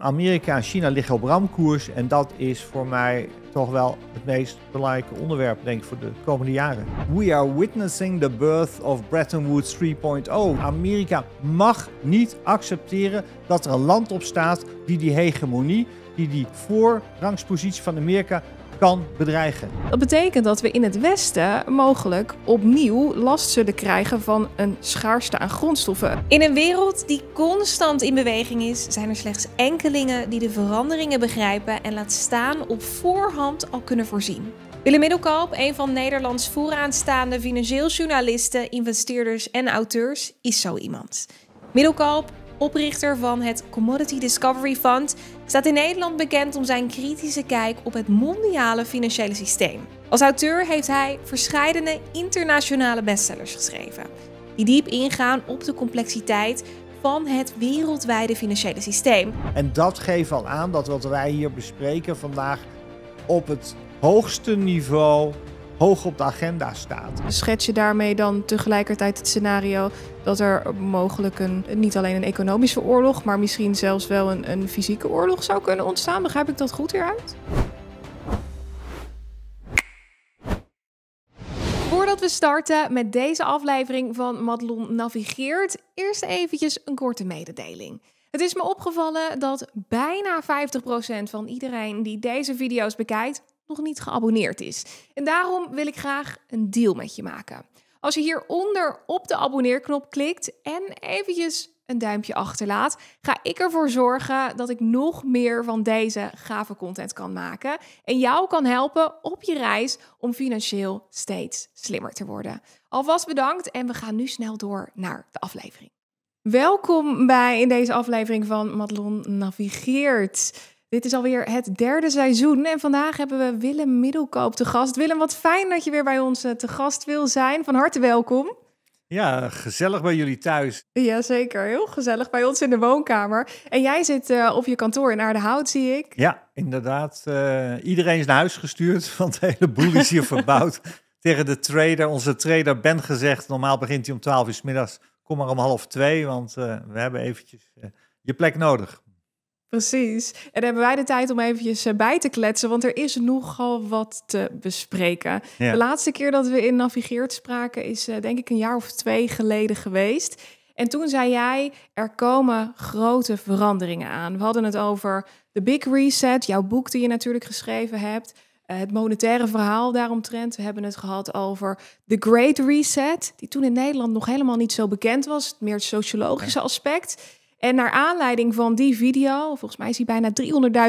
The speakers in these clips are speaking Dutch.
Amerika en China liggen op ramkoers en dat is voor mij toch wel het meest belangrijke onderwerp, denk ik, voor de komende jaren. We are witnessing the birth of Bretton Woods 3.0. Amerika mag niet accepteren dat er een land op staat die die hegemonie, die die voorrangspositie van Amerika kan bedreigen. Dat betekent dat we in het Westen mogelijk opnieuw last zullen krijgen van een schaarste aan grondstoffen. In een wereld die constant in beweging is, zijn er slechts enkelingen die de veranderingen begrijpen en laat staan op voorhand al kunnen voorzien. Willem Middelkoop, een van Nederlands vooraanstaande financieel journalisten, investeerders en auteurs, is zo iemand. Middelkoop, oprichter van het Commodity Discovery Fund, staat in Nederland bekend om zijn kritische kijk op het mondiale financiële systeem. Als auteur heeft hij verscheidene internationale bestsellers geschreven, die diep ingaan op de complexiteit van het wereldwijde financiële systeem. En dat geeft al aan dat wat wij hier bespreken vandaag op het hoogste niveau hoog op de agenda staat. Schets je daarmee dan tegelijkertijd het scenario dat er mogelijk een, niet alleen een economische oorlog, maar misschien zelfs wel een, een fysieke oorlog zou kunnen ontstaan? Begrijp ik dat goed hieruit? Voordat we starten met deze aflevering van Madelon Navigeert, eerst eventjes een korte mededeling. Het is me opgevallen dat bijna 50% van iedereen die deze video's bekijkt nog niet geabonneerd is. En daarom wil ik graag een deal met je maken. Als je hieronder op de abonneerknop klikt en eventjes een duimpje achterlaat, ga ik ervoor zorgen dat ik nog meer van deze gave content kan maken en jou kan helpen op je reis om financieel steeds slimmer te worden. Alvast bedankt en we gaan nu snel door naar de aflevering. Welkom bij in deze aflevering van Madelon Navigeert. Dit is alweer het derde seizoen en vandaag hebben we Willem Middelkoop te gast. Willem, wat fijn dat je weer bij ons eh, te gast wil zijn. Van harte welkom. Ja, gezellig bij jullie thuis. Jazeker, heel gezellig bij ons in de woonkamer. En jij zit eh, op je kantoor in Aardehout, zie ik. Ja, inderdaad. Eh, iedereen is naar huis gestuurd, want de hele boel is hier verbouwd. Tegen de trader, onze trader Ben gezegd, normaal begint hij om 12 uur s middags. Kom maar om half twee, want we hebben eventjes je plek nodig. Precies. En hebben wij de tijd om eventjes eh, bij te kletsen, want er is nogal wat te bespreken. De laatste keer dat we in Navigeert spraken is eh, denk ik een jaar of twee geleden geweest. En toen zei jij, er komen grote veranderingen aan. We hadden het over de Big Reset, jouw boek die je natuurlijk geschreven hebt. Eh, het monetaire verhaal daaromtrend. We hebben het gehad over de Great Reset, die toen in Nederland nog helemaal niet zo bekend was. Het meer sociologische aspect. En naar aanleiding van die video, volgens mij is die bijna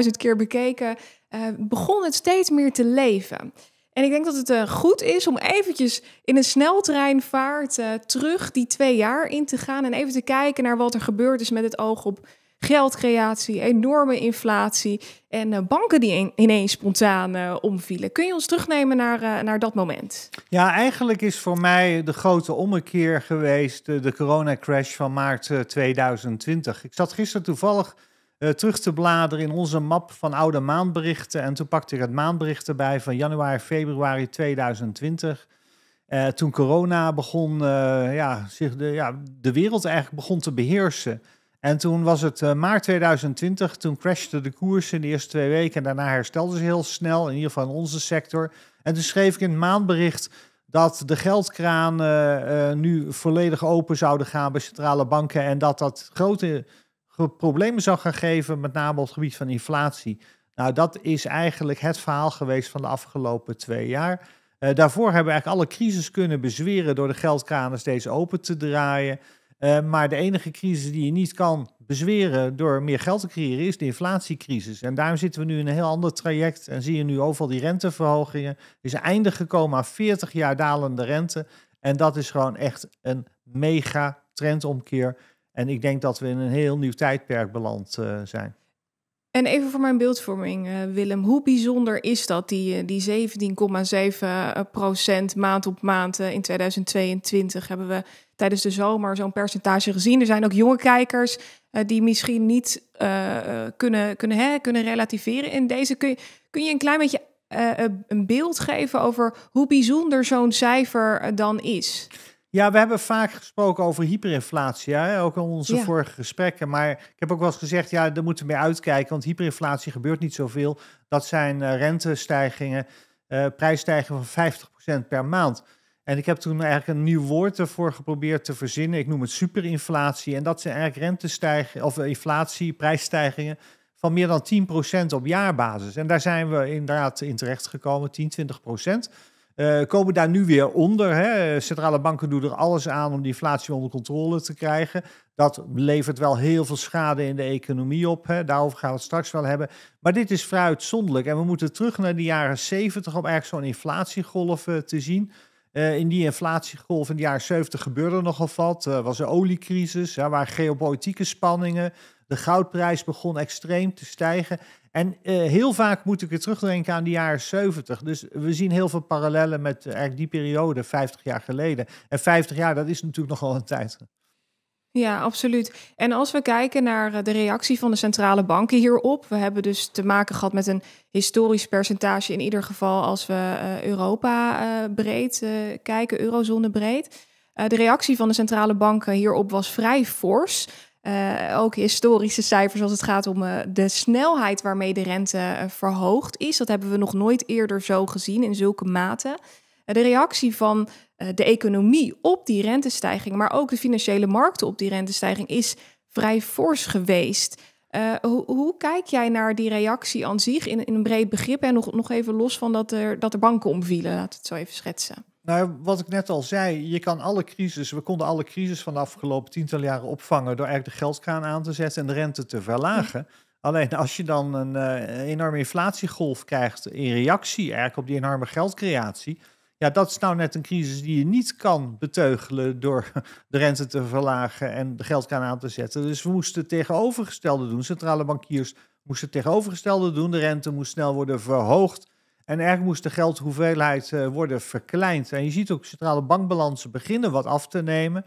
300.000 keer bekeken, eh, begon het steeds meer te leven. En ik denk dat het eh, goed is om eventjes in een sneltreinvaart eh, terug die twee jaar in te gaan en even te kijken naar wat er gebeurd is met het oog op geldcreatie, enorme inflatie en eh, banken die ineens spontaan eh, omvielen. Kun je ons terugnemen naar, eh, naar dat moment? Ja, eigenlijk is voor mij de grote ommekeer geweest de coronacrash van maart 2020. Ik zat gisteren toevallig terug te bladeren in onze map van oude maandberichten. En toen pakte ik het maandbericht erbij van januari, februari 2020. toen corona begon, ja, zich de, ja, de wereld eigenlijk begon te beheersen. En toen was het eh, maart 2020, toen crashte de koers in de eerste twee weken. En daarna herstelde ze heel snel, in ieder geval in onze sector. En toen schreef ik in het maandbericht dat de geldkraan eh, eh, nu volledig open zouden gaan bij centrale banken. En dat dat grote problemen zou gaan geven, met name op het gebied van inflatie. Nou, dat is eigenlijk het verhaal geweest van de afgelopen twee jaar. daarvoor hebben we eigenlijk alle crisis kunnen bezweren door de geldkranen steeds open te draaien. Eh, maar de enige crisis die je niet kan bezweren door meer geld te creëren is de inflatiecrisis. En daarom zitten we nu in een heel ander traject en zie je nu overal die renteverhogingen. is eindig gekomen aan 40 jaar dalende rente. En dat is gewoon echt een mega trendomkeer. En ik denk dat we in een heel nieuw tijdperk beland eh, zijn. En even voor mijn beeldvorming, eh, Willem. Hoe bijzonder is dat, die, die 17,7% maand op maand in 2022 hebben we tijdens de zomer zo'n percentage gezien. Er zijn ook jonge kijkers eh, die misschien niet eh, eh, kunnen, kunnen, hè, kunnen relativeren in deze. Kun je, kun je een klein beetje een beeld geven over hoe bijzonder zo'n cijfer dan is? Ja, we hebben vaak gesproken over hyperinflatie, hè? ook in onze vorige gesprekken. Maar ik heb ook wel eens gezegd, ja, daar moeten we mee uitkijken, want hyperinflatie gebeurt niet zoveel. Dat zijn rentestijgingen, prijsstijgingen van 50% per maand. En ik heb toen eigenlijk een nieuw woord ervoor geprobeerd te verzinnen. Ik noem het superinflatie. En dat zijn eigenlijk rentestijgingen of inflatie, prijsstijgingen van meer dan 10% op jaarbasis. En daar zijn we inderdaad in terecht gekomen, 10, 20%. Uh, eh, komen daar nu weer onder. Hè? Centrale banken doen er alles aan om die inflatie onder controle te krijgen. Dat levert wel heel veel schade in de economie op. Hè? Daarover gaan we het straks wel hebben. Maar dit is vrij uitzonderlijk. En we moeten terug naar de jaren 70 om eigenlijk zo'n inflatiegolf eh, te zien. Eh, in die inflatiegolf in de jaren 70 gebeurde nogal wat. Er eh, was een oliecrisis, ja, waar geopolitieke spanningen. De goudprijs begon extreem te stijgen. En eh, heel vaak moet ik weer terugdenken aan de jaren 70. Dus we zien heel veel parallellen met eigenlijk die periode, 50 jaar geleden. En 50 jaar, dat is natuurlijk nogal een tijd. Ja, absoluut. En als we kijken naar eh, de reactie van de centrale banken hierop, we hebben dus te maken gehad met een historisch percentage in ieder geval als we eh, Europa eh, breed kijken, eurozone breed. De reactie van de centrale banken hierop was vrij fors. ook historische cijfers als het gaat om de snelheid waarmee de rente verhoogd is. Dat hebben we nog nooit eerder zo gezien in zulke mate. Eh, de reactie van eh, de economie op die rentestijging, maar ook de financiële markten op die rentestijging, is vrij fors geweest. Eh, hoe, hoe, kijk jij naar die reactie aan zich in, in, een breed begrip en nog, nog even los van dat er, dat er banken omvielen? Laat het zo even schetsen. Nou, wat ik net al zei, je kan alle crisis, we konden alle crisis van de afgelopen tientallen jaren opvangen door eigenlijk de geldkraan aan te zetten en de rente te verlagen. Alleen als je dan een enorme inflatiegolf krijgt in reactie eigenlijk op die enorme geldcreatie, ja, dat is nou net een crisis die je niet kan beteugelen door de rente te verlagen en de geldkraan aan te zetten. Dus we moesten het tegenovergestelde doen. Centrale bankiers moesten het tegenovergestelde doen. De rente moest snel worden verhoogd. En erg moest de geldhoeveelheid eh, worden verkleind. En je ziet ook centrale bankbalansen beginnen wat af te nemen.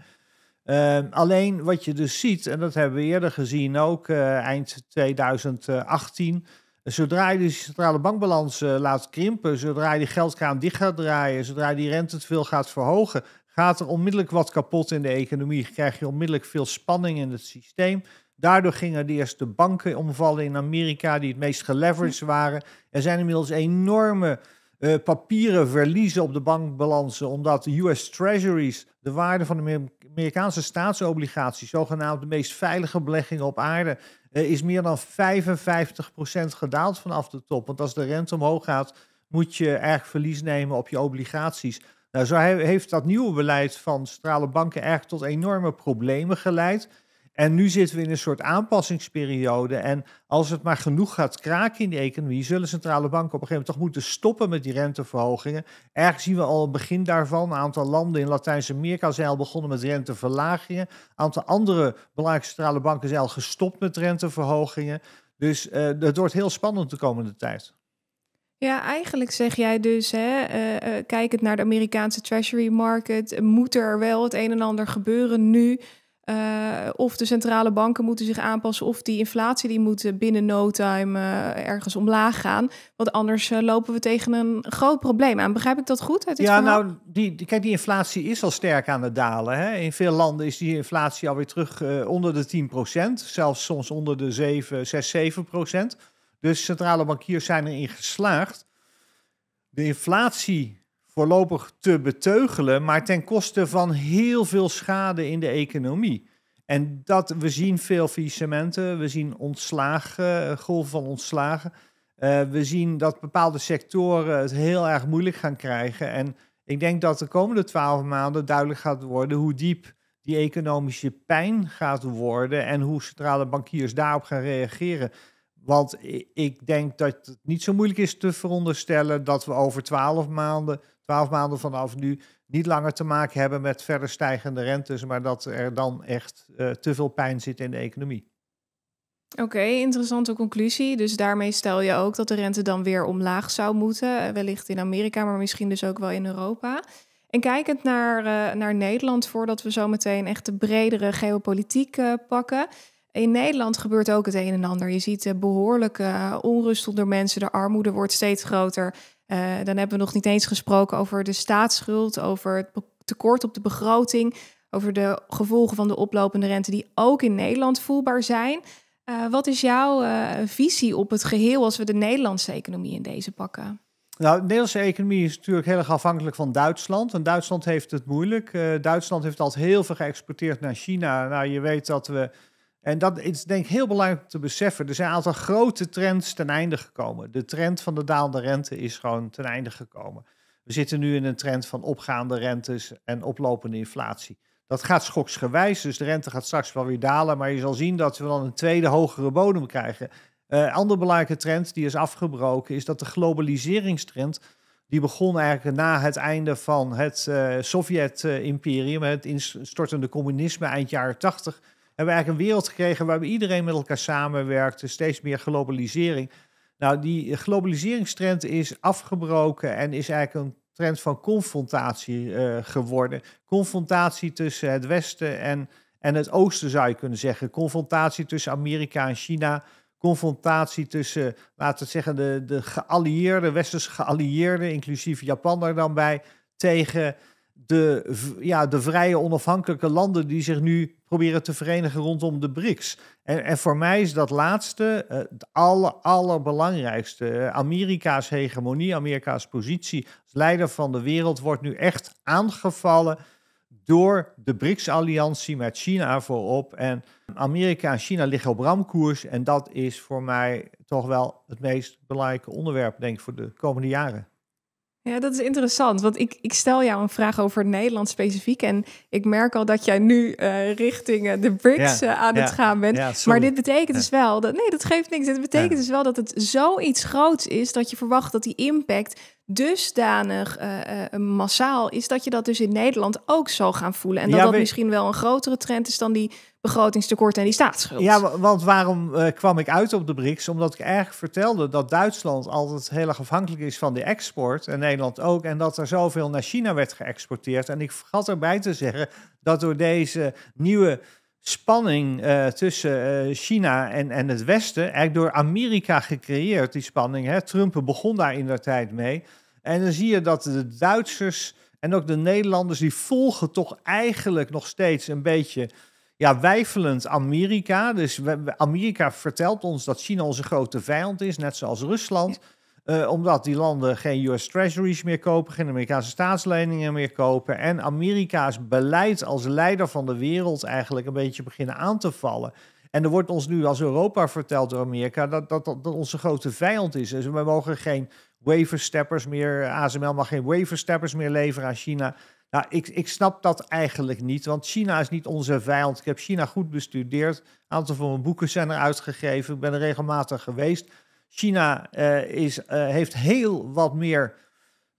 Eh, alleen wat je dus ziet, en dat hebben we eerder gezien ook eh, eind 2018, Zodra je die centrale bankbalans eh, laat krimpen, zodra je die geldkraan dicht gaat draaien, zodra je die rente te veel gaat verhogen, gaat er onmiddellijk wat kapot in de economie. Krijg je onmiddellijk veel spanning in het systeem. Daardoor gingen de eerste banken omvallen in Amerika, die het meest geleveraged hm. waren. Er zijn inmiddels enorme eh, papieren verliezen op de bankbalansen, omdat de US Treasuries de waarde van de Amerikaanse staatsobligaties, zogenaamd de meest veilige belegging op aarde, eh, is meer dan 55% gedaald vanaf de top. Want als de rente omhoog gaat, moet je erg verlies nemen op je obligaties. Nou, zo heeft dat nieuwe beleid van centrale banken erg tot enorme problemen geleid. En nu zitten we in een soort aanpassingsperiode. En als het maar genoeg gaat kraken in de economie, zullen centrale banken op een gegeven moment toch moeten stoppen met die renteverhogingen. Ergens zien we al het begin daarvan. Een aantal landen in Latijns-Amerika zijn al begonnen met renteverlagingen. Een aantal andere belangrijke centrale banken zijn al gestopt met renteverhogingen. Dus eh, het wordt heel spannend de komende tijd. Ja, eigenlijk zeg jij dus, hè, eh, eh, kijkend naar de Amerikaanse Treasury Market, moet er wel het een en ander gebeuren nu eh, of de centrale banken moeten zich aanpassen, of die inflatie die moet eh, binnen no time eh, ergens omlaag gaan. Want anders lopen we tegen een groot probleem aan. Begrijp ik dat goed? ja, nou, die, die, kijk, die inflatie is al sterk aan het dalen. Hè? In veel landen is die inflatie alweer terug onder de 10%, zelfs soms onder de 7, 6, 7%. Dus centrale bankiers zijn erin geslaagd de inflatie voorlopig te beteugelen, maar ten koste van heel veel schade in de economie. En dat, we zien veel faillissementen, we zien ontslagen, eh, golven van ontslagen. Eh, we zien dat bepaalde sectoren het heel erg moeilijk gaan krijgen. En ik denk dat de komende twaalf maanden duidelijk gaat worden hoe diep die economische pijn gaat worden en hoe centrale bankiers daarop gaan reageren. Want ik denk dat het niet zo moeilijk is te veronderstellen dat we over twaalf maanden twaalf maanden vanaf nu niet langer te maken hebben met verder stijgende rentes, maar dat er dan echt eh, te veel pijn zit in de economie. Oké, interessante conclusie. Dus daarmee stel je ook dat de rente dan weer omlaag zou moeten. Eh, wellicht in Amerika, maar misschien dus ook wel in Europa. En kijkend naar, eh, naar Nederland, voordat we zo meteen echt de bredere geopolitiek pakken. In Nederland gebeurt ook het een en ander. Je ziet behoorlijke onrust onder mensen. De armoede wordt steeds groter. Eh, dan hebben we nog niet eens gesproken over de staatsschuld, over het tekort op de begroting, over de gevolgen van de oplopende rente die ook in Nederland voelbaar zijn. Eh, wat is jouw eh, visie op het geheel als we de Nederlandse economie in deze pakken? Nou, de Nederlandse economie is natuurlijk heel erg afhankelijk van Duitsland. En Duitsland heeft het moeilijk. Duitsland heeft altijd heel veel geëxporteerd naar China. Nou, je weet dat we en dat is denk ik heel belangrijk te beseffen. Er zijn een aantal grote trends ten einde gekomen. De trend van de dalende rente is gewoon ten einde gekomen. We zitten nu in een trend van opgaande rentes en oplopende inflatie. Dat gaat schoksgewijs, dus de rente gaat straks wel weer dalen. Maar je zal zien dat we dan een tweede hogere bodem krijgen. Eh, een uh, andere belangrijke trend die is afgebroken is dat de globaliseringstrend... die begon eigenlijk na het einde van het eh, Sovjet-imperium... het instortende communisme eind jaren 80 hebben we eigenlijk een wereld gekregen waar iedereen met elkaar samenwerkt, steeds meer globalisering. Nou, die globaliseringstrend is afgebroken en is eigenlijk een trend van confrontatie eh, geworden. Confrontatie tussen het Westen en, en het Oosten zou je kunnen zeggen. Confrontatie tussen Amerika en China. Confrontatie tussen, laten we zeggen, de, de geallieerden, westerse geallieerden, inclusief Japan er dan bij, tegen de, ja, de vrije onafhankelijke landen die zich nu proberen te verenigen rondom de BRICS. En, en voor mij is dat laatste uh, het allerbelangrijkste. Eh, Amerika's hegemonie, Amerika's positie als leider van de wereld wordt nu echt aangevallen door de BRICS-alliantie met China voorop. En Amerika en China liggen op ramkoers. En dat is voor mij toch wel het meest belangrijke onderwerp, denk ik, voor de komende jaren. Ja, dat is interessant. Want ik, ik stel jou een vraag over Nederland specifiek. En ik merk al dat jij nu eh, richting eh, de BRICS eh, aan het gaan bent. maar dit betekent dus wel dat. Nee, dat geeft niks. Dit betekent dus wel dat het zoiets groots is dat je verwacht dat die impact dusdanig massaal is. Dat je dat dus in Nederland ook zal gaan voelen. En dat dat misschien wel een grotere trend is dan die begrotingstekort en die staatsschuld. Ja, want waarom eh, kwam ik uit op de BRICS? Omdat ik erg vertelde dat Duitsland altijd heel erg afhankelijk is van de export en Nederland ook. En dat er zoveel naar China werd geëxporteerd. En ik vergat erbij te zeggen dat door deze nieuwe spanning eh, tussen eh, China en, en het Westen, eigenlijk door Amerika gecreëerd, die spanning. Hè? Trump begon daar in der tijd mee. En dan zie je dat de Duitsers en ook de Nederlanders, die volgen toch eigenlijk nog steeds een beetje ja, wijfelend Amerika. Dus Amerika vertelt ons dat China onze grote vijand is, net zoals Rusland. Eh, omdat die landen geen US Treasuries meer kopen, geen Amerikaanse staatsleningen meer kopen. En Amerika's beleid als leider van de wereld eigenlijk een beetje beginnen aan te vallen. En er wordt ons nu als Europa verteld door Amerika dat dat, onze grote vijand is. Dus we mogen geen waversteppers meer, ASML mag geen waversteppers meer leveren aan China. Nou, ik, ik snap dat eigenlijk niet, want China is niet onze vijand. Ik heb China goed bestudeerd. Een aantal van mijn boeken zijn er uitgegeven. Ik ben er regelmatig geweest. China eh, is, eh, heeft heel wat meer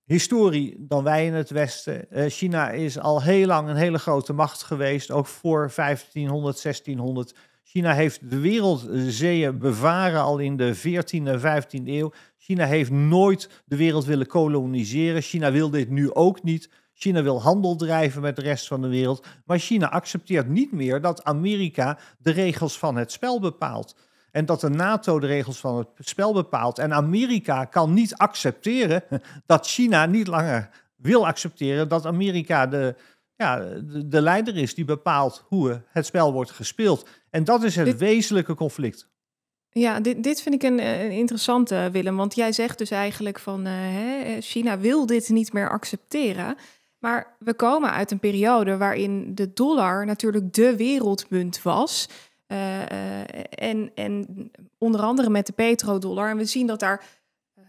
historie dan wij in het Westen. Eh, China is al heel lang een hele grote macht geweest, ook voor 1500, 1600. China heeft de wereldzeeën bevaren al in de 14e en 15e eeuw. China heeft nooit de wereld willen koloniseren. China wil dit nu ook niet. China wil handel drijven met de rest van de wereld. Maar China accepteert niet meer dat Amerika de regels van het spel bepaalt. En dat de NATO de regels van het spel bepaalt. En Amerika kan niet accepteren dat China niet langer wil accepteren dat Amerika de, ja, de, leider is die bepaalt hoe het spel wordt gespeeld. En dat is het wezenlijke conflict. Ja, dit, dit vind ik een, interessante, Willem. Want jij zegt dus eigenlijk van eh, China wil dit niet meer accepteren. Maar we komen uit een periode waarin de dollar natuurlijk de wereldmunt was. Eh, eh, en, en onder andere met de petrodollar. En we zien dat daar eh,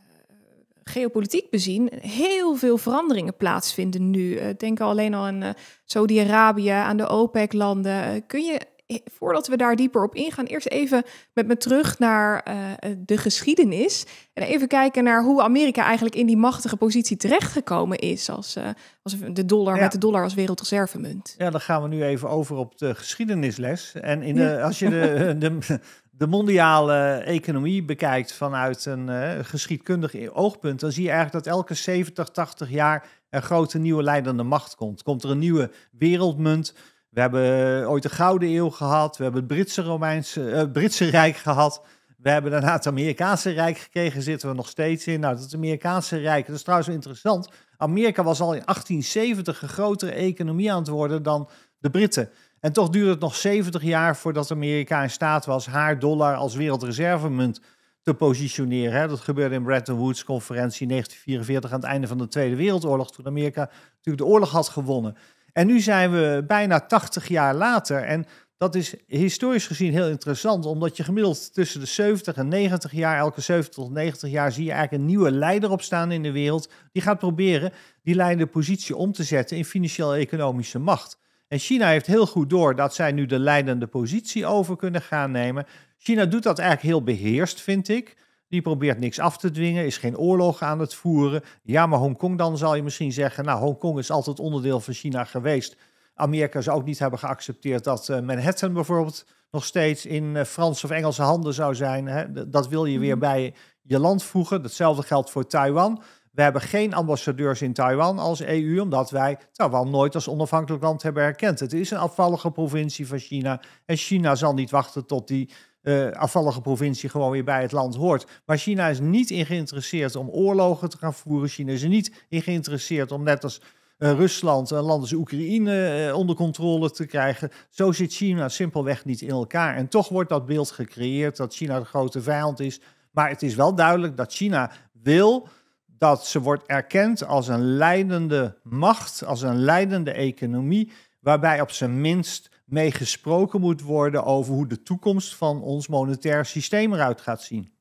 geopolitiek bezien heel veel veranderingen plaatsvinden nu. Denk alleen al aan Saudi-Arabië, aan de OPEC-landen. Kun je voordat we daar dieper op ingaan, eerst even met me terug naar eh, eh, de geschiedenis. En even kijken naar hoe Amerika eigenlijk in die machtige positie terechtgekomen is. Als, eh, als de dollar met de dollar als wereldreservemunt. Ja, dan gaan we nu even over op de geschiedenisles. En in de, als je de, de, mondiale economie bekijkt vanuit een geschiedkundig oogpunt. dan zie je eigenlijk dat elke 70, 80 jaar. een grote nieuwe leidende macht komt. Komt er een nieuwe wereldmunt we hebben ooit de Gouden Eeuw gehad. We hebben het Britse, Romeinse, eh, Britse Rijk gehad. We hebben daarna het Amerikaanse Rijk gekregen, zitten we nog steeds in. Nou, dat Amerikaanse Rijk, dat is trouwens wel interessant. Amerika was al in 1870 een grotere economie aan het worden dan de Britten. En toch duurde het nog 70 jaar voordat Amerika in staat was haar dollar als wereldreservemunt te positioneren. Dat gebeurde in Bretton Woods-conferentie 1944 aan het einde van de Tweede Wereldoorlog, toen Amerika natuurlijk de oorlog had gewonnen. En nu zijn we bijna 80 jaar later. En dat is historisch gezien heel interessant, omdat je gemiddeld tussen de 70 en 90 jaar, elke 70 tot 90 jaar, zie je eigenlijk een nieuwe leider opstaan in de wereld. Die gaat proberen die leidende positie om te zetten in financieel-economische macht. En China heeft heel goed door dat zij nu de leidende positie over kunnen gaan nemen. China doet dat eigenlijk heel beheerst, vind ik. Die probeert niks af te dwingen, is geen oorlog aan het voeren. Ja, maar Hongkong dan zal je misschien zeggen, nou Hongkong is altijd onderdeel van China geweest. Amerika zou ook niet hebben geaccepteerd dat eh, Manhattan bijvoorbeeld nog steeds in uh, Franse of Engelse handen zou zijn. Hè? Dat wil je weer mm-hmm. bij je land voegen. Datzelfde geldt voor Taiwan. We hebben geen ambassadeurs in Taiwan als EU, omdat wij Taiwan nooit als onafhankelijk land hebben erkend. Het is een afvallige provincie van China. En China zal niet wachten tot die eh, afvallige provincie gewoon weer bij het land hoort. Maar China is niet in geïnteresseerd om oorlogen te gaan voeren. China is er niet in geïnteresseerd om net als eh, Rusland een eh, land als Oekraïne onder controle te krijgen. Zo zit China simpelweg niet in elkaar. En toch wordt dat beeld gecreëerd dat China de grote vijand is. Maar het is wel duidelijk dat China wil dat ze wordt erkend als een leidende macht, als een leidende economie, waarbij op zijn minst mee gesproken moet worden over hoe de toekomst van ons monetair systeem eruit gaat zien.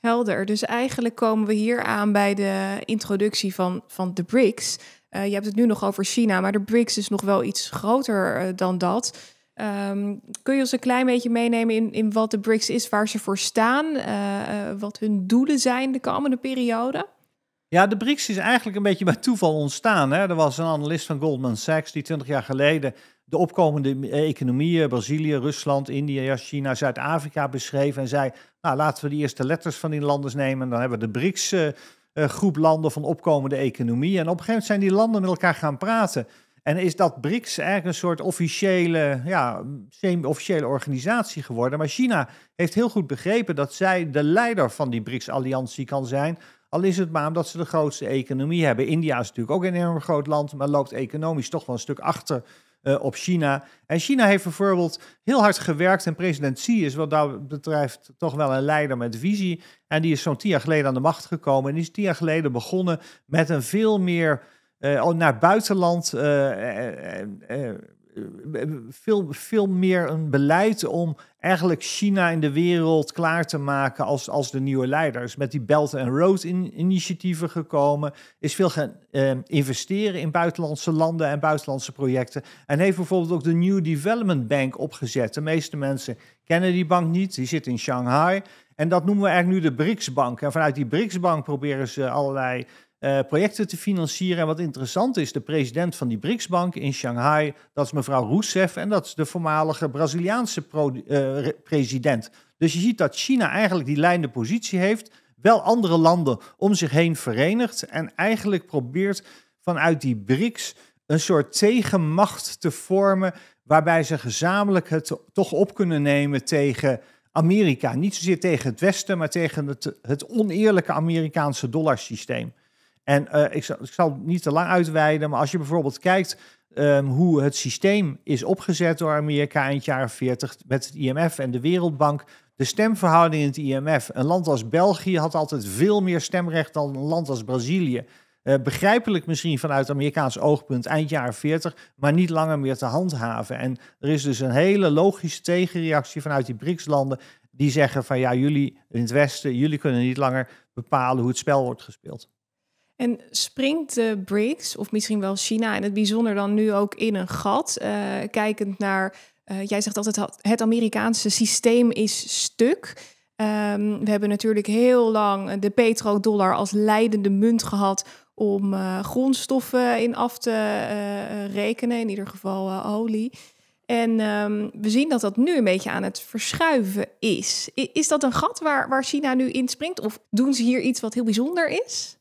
Helder. Dus eigenlijk komen we hier aan bij de introductie van, van de BRICS. Eh, je hebt het nu nog over China, maar de BRICS is nog wel iets groter eh, dan dat. Ehm, kun je ons een klein beetje meenemen in, in wat de BRICS is, waar ze voor staan, eh, wat hun doelen zijn de komende periode? Ja, de BRICS is eigenlijk een beetje bij toeval ontstaan. Hè? Er was een analist van Goldman Sachs die 20 jaar geleden de opkomende eh, economieën, Brazilië, Rusland, India, China, Zuid-Afrika beschreven en zei, nou, laten we de eerste letters van die landen nemen. Dan hebben we de BRICS eh, eh, groep landen van opkomende economieën. En op een gegeven moment zijn die landen met elkaar gaan praten. En is dat BRICS eigenlijk een soort officiële, ja, semi-officiële organisatie geworden. Maar China heeft heel goed begrepen dat zij de leider van die BRICS-alliantie kan zijn. Al is het maar omdat ze de grootste economie hebben. India is natuurlijk ook een enorm groot land, maar loopt economisch toch wel een stuk achter eh, op China. En China heeft bijvoorbeeld heel hard gewerkt en president Xi is wat dat betreft toch wel een leider met visie. En die is zo'n tien jaar geleden aan de macht gekomen en die is tien jaar geleden begonnen met een veel meer uh, naar buitenland eh, veel, veel meer een beleid om eigenlijk China in de wereld klaar te maken als, als de nieuwe leider. Dus met die Belt and Road initiatieven gekomen, is veel gaan ehm, investeren in buitenlandse landen en buitenlandse projecten. En heeft bijvoorbeeld ook de New Development Bank opgezet. De meeste mensen kennen die bank niet, die zit in Shanghai. En dat noemen we eigenlijk nu de BRICS-bank. En vanuit die BRICS-bank proberen ze allerlei eh, projecten te financieren. En wat interessant is, de president van die BRICS-bank in Shanghai, dat is mevrouw Rousseff en dat is de voormalige Braziliaanse eh, president. Dus je ziet dat China eigenlijk die leidende positie heeft, wel andere landen om zich heen verenigt en eigenlijk probeert vanuit die BRICS een soort tegenmacht te vormen waarbij ze gezamenlijk het toch op kunnen nemen tegen Amerika. Niet zozeer tegen het Westen, maar tegen het oneerlijke Amerikaanse dollarsysteem. En eh, ik, zal, ik zal niet te lang uitweiden, maar als je bijvoorbeeld kijkt ehm, hoe het systeem is opgezet door Amerika eind jaren 40 met het IMF en de Wereldbank. De stemverhouding in het IMF. Een land als België had altijd veel meer stemrecht dan een land als Brazilië. Eh, begrijpelijk misschien vanuit Amerikaans oogpunt eind jaren 40, maar niet langer meer te handhaven. En er is dus een hele logische tegenreactie vanuit die BRICS-landen die zeggen van ja, jullie in het Westen, jullie kunnen niet langer bepalen hoe het spel wordt gespeeld. En springt de BRICS, of misschien wel China in het bijzonder, dan nu ook in een gat? Eh, kijkend naar, eh, jij zegt altijd, het Amerikaanse systeem is stuk. Um, we hebben natuurlijk heel lang de petrodollar als leidende munt gehad om eh, grondstoffen in af te rekenen, in ieder geval olie. En ehm, we zien dat dat nu een beetje aan het verschuiven is. Is dat een gat waar, waar China nu inspringt? Of doen ze hier iets wat heel bijzonder is?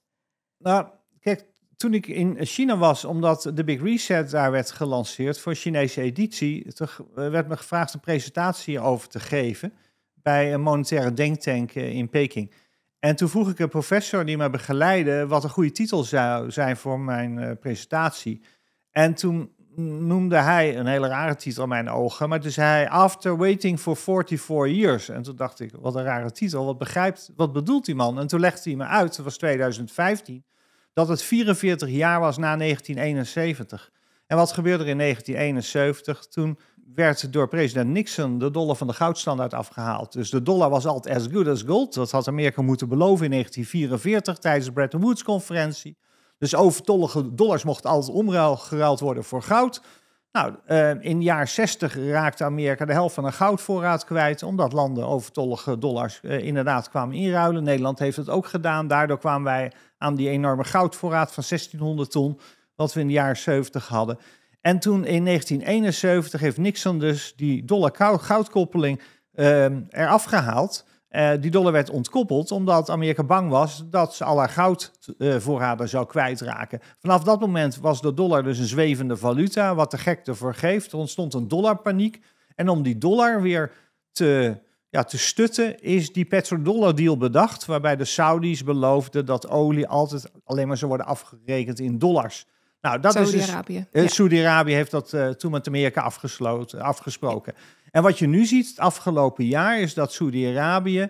Nou, kijk, toen ik in China was, omdat de Big Reset daar werd gelanceerd voor een Chinese editie, eh, werd me gevraagd een presentatie over te geven bij een monetaire denktank eh, in Peking. En toen vroeg ik een professor die me begeleidde wat een goede titel zou zijn voor mijn eh, presentatie. En toen noemde hij een hele rare titel in mijn ogen. Maar toen dus zei hij After Waiting for 44 Years. En toen dacht ik, wat een rare titel. Wat, begrijpt, wat bedoelt die man? En toen legde hij me uit, dat was 2015, dat het 44 jaar was na 1971. En wat gebeurde er in 1971? Toen werd door president Nixon de dollar van de goudstandaard afgehaald. Dus de dollar was altijd as good as gold. Dat had Amerika moeten beloven in 1944 tijdens de Bretton Woods-conferentie. Dus overtollige dollars mochten altijd omgeruild worden voor goud. Nou, ehm, in de jaren 60 raakte Amerika de helft van een goudvoorraad kwijt, omdat landen overtollige dollars eh, inderdaad kwamen inruilen. Nederland heeft het ook gedaan. Daardoor kwamen wij aan die enorme goudvoorraad van 1600 ton, wat we in de jaren 70 hadden. En toen in 1971 heeft Nixon dus die dollar-goudkoppeling ehm, eraf gehaald. Eh, die dollar werd ontkoppeld omdat Amerika bang was dat ze al haar goudvoorraden eh, uh, zou kwijtraken. Vanaf dat moment was de dollar dus een zwevende valuta, wat de gek ervoor geeft. Er ontstond een dollarpaniek. En om die dollar weer te, ja, te stutten is die petrodollar deal bedacht, waarbij de Saudis beloofden dat olie altijd alleen maar zou worden afgerekend in dollars. Nou, dat dus- Saudi-Arabië. Is eh, Saudi-Arabië heeft dat toen met Amerika afgesloten, afgesproken. En wat je nu ziet het afgelopen jaar is dat Saudi-Arabië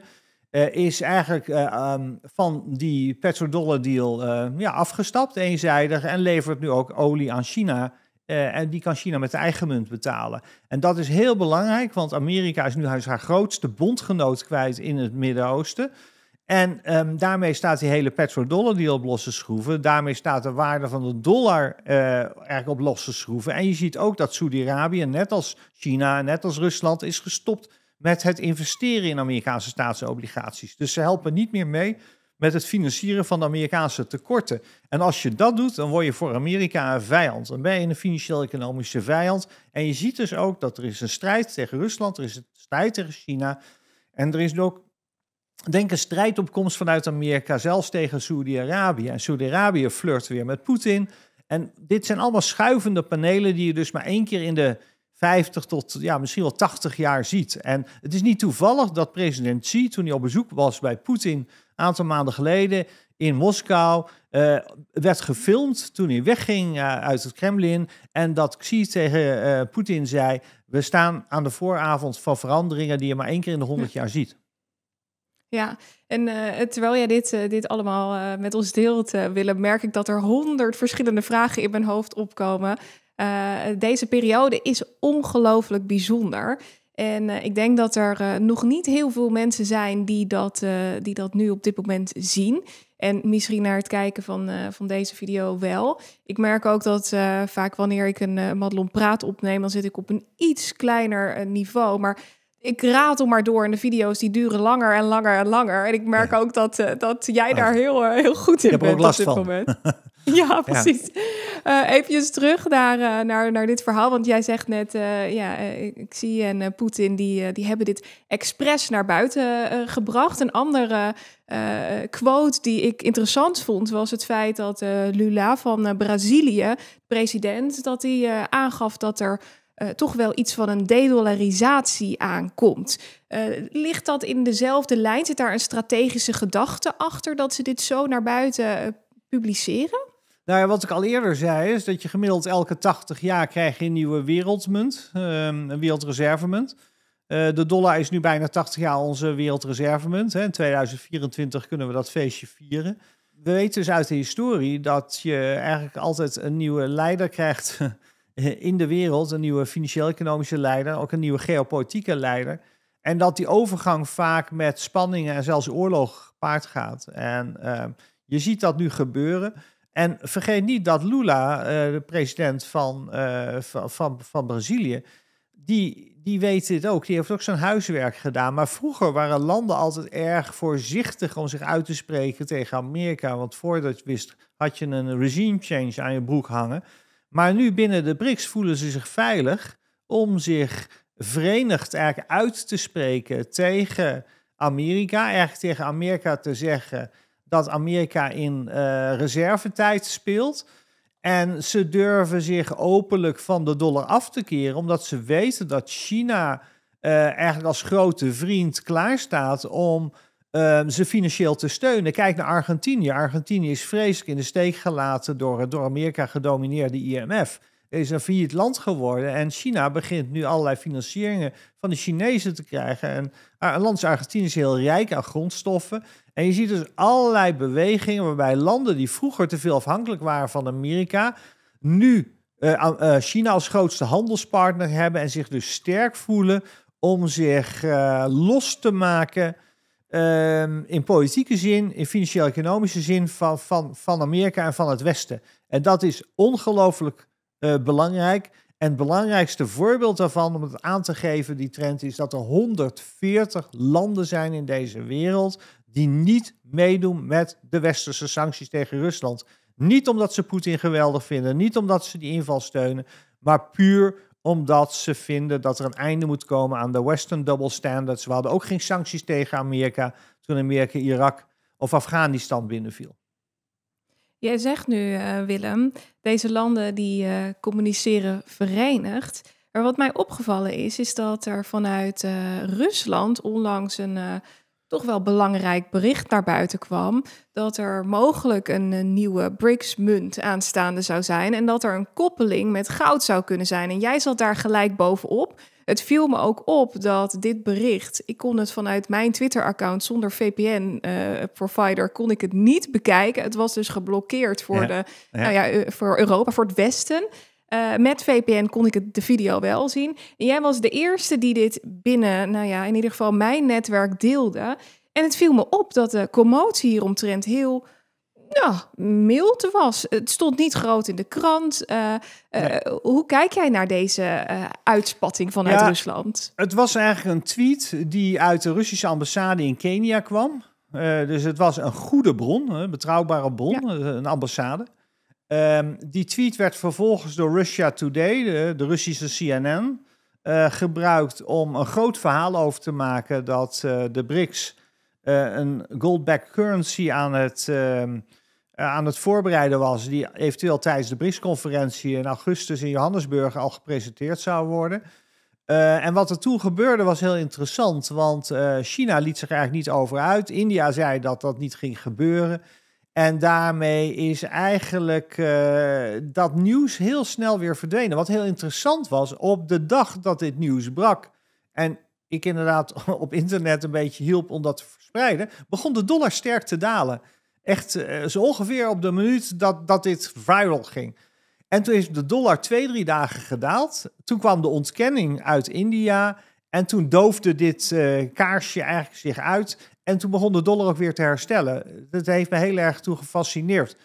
eh, is eigenlijk eh, ehm, van die petrodollar deal eh, ja, afgestapt, eenzijdig, en levert nu ook olie aan China. en die kan China met de eigen munt betalen. En dat is heel belangrijk, want Amerika is nu haar grootste bondgenoot kwijt in het Midden-Oosten. En ehm, daarmee staat die hele petrodollar die op losse schroeven. Daarmee staat de waarde van de dollar uh, eigenlijk op losse schroeven. En je ziet ook dat Saudi-Arabië, net als China, net als Rusland, is gestopt met het investeren in Amerikaanse staatsobligaties. Dus ze helpen niet meer mee met het financieren van de Amerikaanse tekorten. En als je dat doet, dan word je voor Amerika een vijand. Dan ben je een financieel-economische vijand. En je ziet dus ook dat er is een strijd tegen Rusland, er is een strijd tegen China. En er is ook Denk een strijdopkomst vanuit Amerika, zelfs tegen Saudi-Arabië. En Saudi-Arabië flirt weer met Poetin. En dit zijn allemaal schuivende panelen die je dus maar één keer in de 50 tot ja, misschien wel 80 jaar ziet. En het is niet toevallig dat president Xi, toen hij op bezoek was bij Poetin een aantal maanden geleden in Moskou, eh, werd gefilmd toen hij wegging eh, uit het Kremlin. En dat Xi tegen eh, Poetin zei: We staan aan de vooravond van veranderingen die je maar één keer in de 100 jaar ziet. Ja, en eh, terwijl jij dit, eh, dit allemaal eh, met ons deelt, Willem, merk ik dat er honderd verschillende vragen in mijn hoofd opkomen. deze periode is ongelooflijk bijzonder. En ik denk dat er nog niet heel veel mensen zijn die dat, die dat nu op dit moment zien. En misschien naar het kijken van, van deze video wel. Ik merk ook dat vaak wanneer ik een Madelon Praat opneem, dan zit ik op een iets kleiner niveau. Maar ik raad om maar door en de video's die duren langer en langer en langer. En ik merk ook dat, eh, dat jij ah. daar heel, eh, heel goed in ik bent op dit van. moment. ja, precies. Ja. Uh, eh, even terug naar, naar, naar dit verhaal. Want jij zegt net, ja, ik zie en Poetin, die, die hebben dit expres naar buiten gebracht. Een andere quote die ik interessant vond, was het feit dat Lula van Brazilië, president, dat hij aangaf dat er... Eh, toch wel iets van een de-dollarisatie aankomt. Eh, ligt dat in dezelfde lijn? Zit daar een strategische gedachte achter dat ze dit zo naar buiten eh, publiceren? Nou ja, wat ik al eerder zei, is dat je gemiddeld elke 80 jaar krijgt een nieuwe wereldmunt, ehm, een wereldreservemunt. de dollar is nu bijna 80 jaar onze wereldreservemunt. In 2024 kunnen we dat feestje vieren. We weten dus uit de historie dat je eigenlijk altijd een nieuwe leider krijgt Eh, in de wereld, een nieuwe financieel-economische leider, ook een nieuwe geopolitieke leider. En dat die overgang vaak met spanningen en zelfs oorlog gepaard gaat. En ehm, je ziet dat nu gebeuren. En vergeet niet dat Lula, eh, de president van, eh, van, van, van, Brazilië, die, die weet dit ook. Die heeft ook zijn huiswerk gedaan. Maar vroeger waren landen altijd erg voorzichtig om zich uit te spreken tegen Amerika. Want voordat je wist, had je een regime change aan je broek hangen. Maar nu binnen de BRICS voelen ze zich veilig om zich verenigd eigenlijk uit te spreken tegen Amerika. Eigenlijk tegen Amerika te zeggen dat Amerika in uh, reservetijd speelt. En ze durven zich openlijk van de dollar af te keren, omdat ze weten dat China eh, eigenlijk als grote vriend klaarstaat om Ehm, ze financieel te steunen. Kijk naar Argentinië. Argentinië is vreselijk in de steek gelaten door het door Amerika gedomineerde IMF. Er is een failliet land geworden en China begint nu allerlei financieringen van de Chinezen te krijgen. En een land als Argentinië is heel rijk aan grondstoffen. En je ziet dus allerlei bewegingen waarbij landen die vroeger te veel afhankelijk waren van Amerika, nu eh, eh, China als grootste handelspartner hebben en zich dus sterk voelen om zich eh, los te maken Ehm, in politieke zin, in financieel-economische zin van, van, van Amerika en van het Westen. En dat is ongelooflijk eh, belangrijk. En het belangrijkste voorbeeld daarvan, om het aan te geven, die trend, is dat er 140 landen zijn in deze wereld die niet meedoen met de westerse sancties tegen Rusland. Niet omdat ze Poetin geweldig vinden, niet omdat ze die inval steunen, maar puur omdat ze vinden dat er een einde moet komen aan de Western double standards. We hadden ook geen sancties tegen Amerika toen Amerika Irak of Afghanistan binnenviel. Jij zegt nu, eh, Willem, deze landen die eh, communiceren verenigd. Maar wat mij opgevallen is, is dat er vanuit eh, Rusland onlangs een toch wel belangrijk bericht naar buiten kwam dat er mogelijk een, eh, nieuwe BRICS-munt aanstaande zou zijn en dat er een koppeling met goud zou kunnen zijn. En jij zat daar gelijk bovenop. Het viel me ook op dat dit bericht, ik kon het vanuit mijn Twitter-account zonder VPN-provider, eh, kon ik het niet bekijken. Het was dus geblokkeerd voor, de, Nou ja, eh, voor Europa, voor het Westen. Eh, met VPN kon ik het, de video wel zien. jij was de eerste die dit binnen, nou ja, in ieder geval mijn netwerk deelde. En het viel me op dat de commotie hieromtrent heel nou, mild was. Het stond niet groot in de krant. Eh, eh, hoe kijk jij naar deze uh, uitspatting vanuit Rusland? Het was eigenlijk een tweet die uit de Russische ambassade in Kenia kwam. dus het was een goede bron, een betrouwbare bron, een ambassade. Ehm, die tweet werd vervolgens door Russia Today, de, de Russische CNN, eh, gebruikt om een groot verhaal over te maken dat eh, de BRICS uh, een goldback currency aan het, ehm, aan het voorbereiden was, die eventueel tijdens de BRICS-conferentie in augustus in Johannesburg al gepresenteerd zou worden. en wat er toen gebeurde was heel interessant, want China liet zich eigenlijk niet over uit. India zei dat dat niet ging gebeuren. En daarmee is eigenlijk eh, dat nieuws heel snel weer verdwenen. Wat heel interessant was, op de dag dat dit nieuws brak. En ik inderdaad op internet een beetje hielp om dat te verspreiden. begon de dollar sterk te dalen. Echt eh, zo ongeveer op de minuut dat, dat dit viral ging. En toen is de dollar twee, drie dagen gedaald. Toen kwam de ontkenning uit India. En toen doofde dit uh, kaarsje eigenlijk zich uit. En toen begon de dollar ook weer te herstellen. Dat heeft me heel erg toe gefascineerd.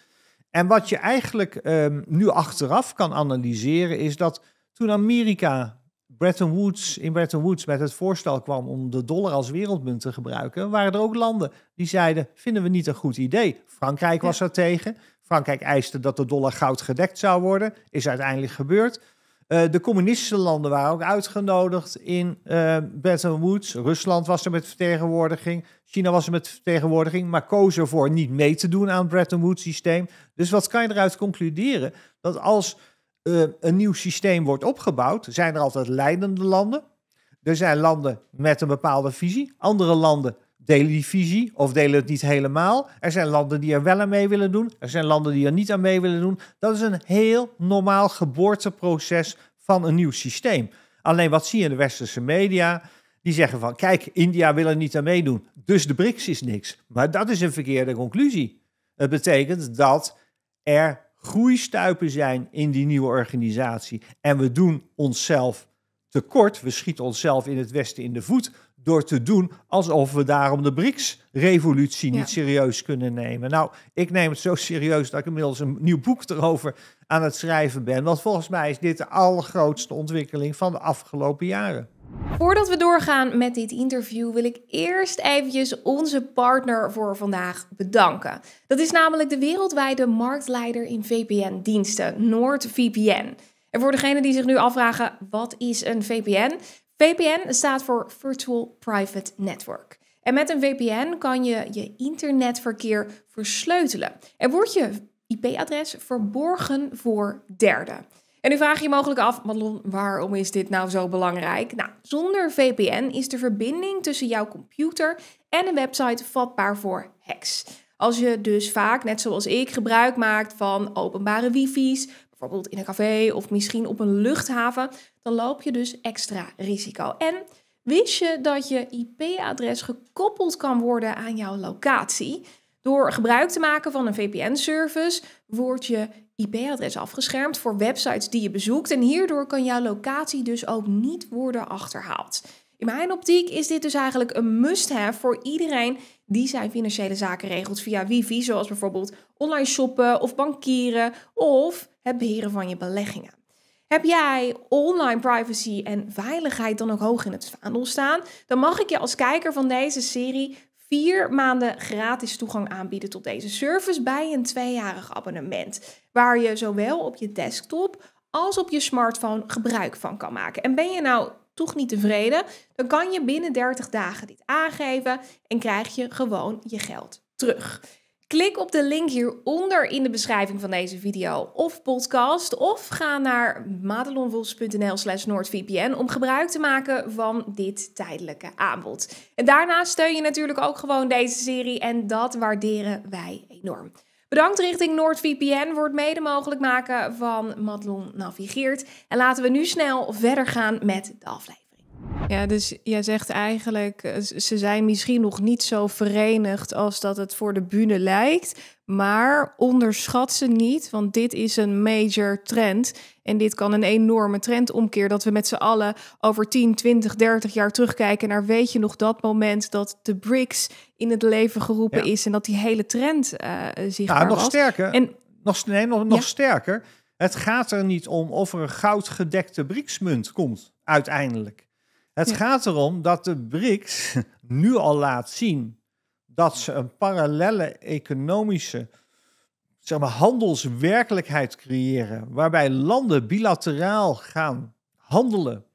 En wat je eigenlijk ehm, nu achteraf kan analyseren, is dat toen Amerika Bretton Woods, in Bretton Woods met het voorstel kwam om de dollar als wereldmunt te gebruiken, waren er ook landen die zeiden: vinden we niet een goed idee. Frankrijk was er tegen. Frankrijk eiste dat de dollar goud gedekt zou worden. Is uiteindelijk gebeurd. Eh, de communistische landen waren ook uitgenodigd in uh, Bretton Woods. Rusland was er met vertegenwoordiging. China was er met vertegenwoordiging. Maar kozen ervoor niet mee te doen aan het Bretton Woods systeem. Dus wat kan je eruit concluderen? Dat als eh, een nieuw systeem wordt opgebouwd, zijn er altijd leidende landen. Er zijn landen met een bepaalde visie. Andere landen delen die visie of delen het niet helemaal. Er zijn landen die er wel aan mee willen doen. Er zijn landen die er niet aan mee willen doen. Dat is een heel normaal geboorteproces van een nieuw systeem. Alleen wat zie je in de westerse media? Die zeggen van, kijk, India wil er niet aan meedoen, dus de BRICS is niks. Maar dat is een verkeerde conclusie. Het betekent dat er groeistuipen zijn in die nieuwe organisatie. En we doen onszelf tekort, we schieten onszelf in het Westen in de voet door te doen alsof we daarom de BRICS-revolutie niet serieus kunnen nemen. Nou, ik neem het zo serieus dat ik inmiddels een nieuw boek erover aan het schrijven ben. Want volgens mij is dit de allergrootste ontwikkeling van de afgelopen jaren. Voordat we doorgaan met dit interview wil ik eerst eventjes onze partner voor vandaag bedanken. Dat is namelijk de wereldwijde marktleider in VPN-diensten, NoordVPN. En voor degenen die zich nu afvragen, wat is een VPN? VPN staat voor Virtual Private Network. En met een VPN kan je je internetverkeer versleutelen. En wordt je IP-adres verborgen voor derden. En nu vraag je je mogelijk af, waarom is dit nou zo belangrijk? Nou, zonder VPN is de verbinding tussen jouw computer en een website vatbaar voor hacks. Als je dus vaak, net zoals ik, gebruik maakt van openbare wifi's, bijvoorbeeld in een café of misschien op een luchthaven, dan loop je dus extra risico. En wist je dat je IP-adres gekoppeld kan worden aan jouw locatie? Door gebruik te maken van een VPN-service wordt je IP-adres afgeschermd voor websites die je bezoekt en hierdoor kan jouw locatie dus ook niet worden achterhaald. In mijn optiek is dit dus eigenlijk een must-have voor iedereen die zijn financiële zaken regelt via wifi, zoals bijvoorbeeld online shoppen of bankieren of het beheren van je beleggingen. Heb jij online privacy en veiligheid dan ook hoog in het vaandel staan? Dan mag ik je als kijker van deze serie vier maanden gratis toegang aanbieden tot deze service bij een tweejarig abonnement. Waar je zowel op je desktop als op je smartphone gebruik van kan maken. En ben je nou toch niet tevreden, dan kan je binnen 30 dagen dit aangeven en krijg je gewoon je geld terug. Klik op de link hieronder in de beschrijving van deze video of podcast. Of ga naar madelonwolfs.nl slash noordvpn om gebruik te maken van dit tijdelijke aanbod. En daarnaast steun je natuurlijk ook gewoon deze serie en dat waarderen wij enorm. Bedankt richting NoordVPN voor het mede mogelijk maken van Madelon Navigeert. En laten we nu snel verder gaan met de aflevering. Ja, dus jij zegt eigenlijk, eh, ze zijn misschien nog niet zo verenigd als dat het voor de bühne lijkt. Maar onderschat ze niet, want dit is een major trend. En dit kan een enorme trend omkeer. Dat we met z'n allen over 10, 20, 30 jaar terugkijken naar weet je nog dat moment dat de BRICS in het leven geroepen is. En dat die hele trend uh, eh, zich. Ja, nog sterker. En, nog, sterker. Het gaat er niet om of er een goudgedekte BRICS-munt komt, uiteindelijk. Het gaat erom dat de BRICS nu al laat zien dat ze een parallelle economische zeg maar, handelswerkelijkheid creëren, waarbij landen bilateraal gaan handelen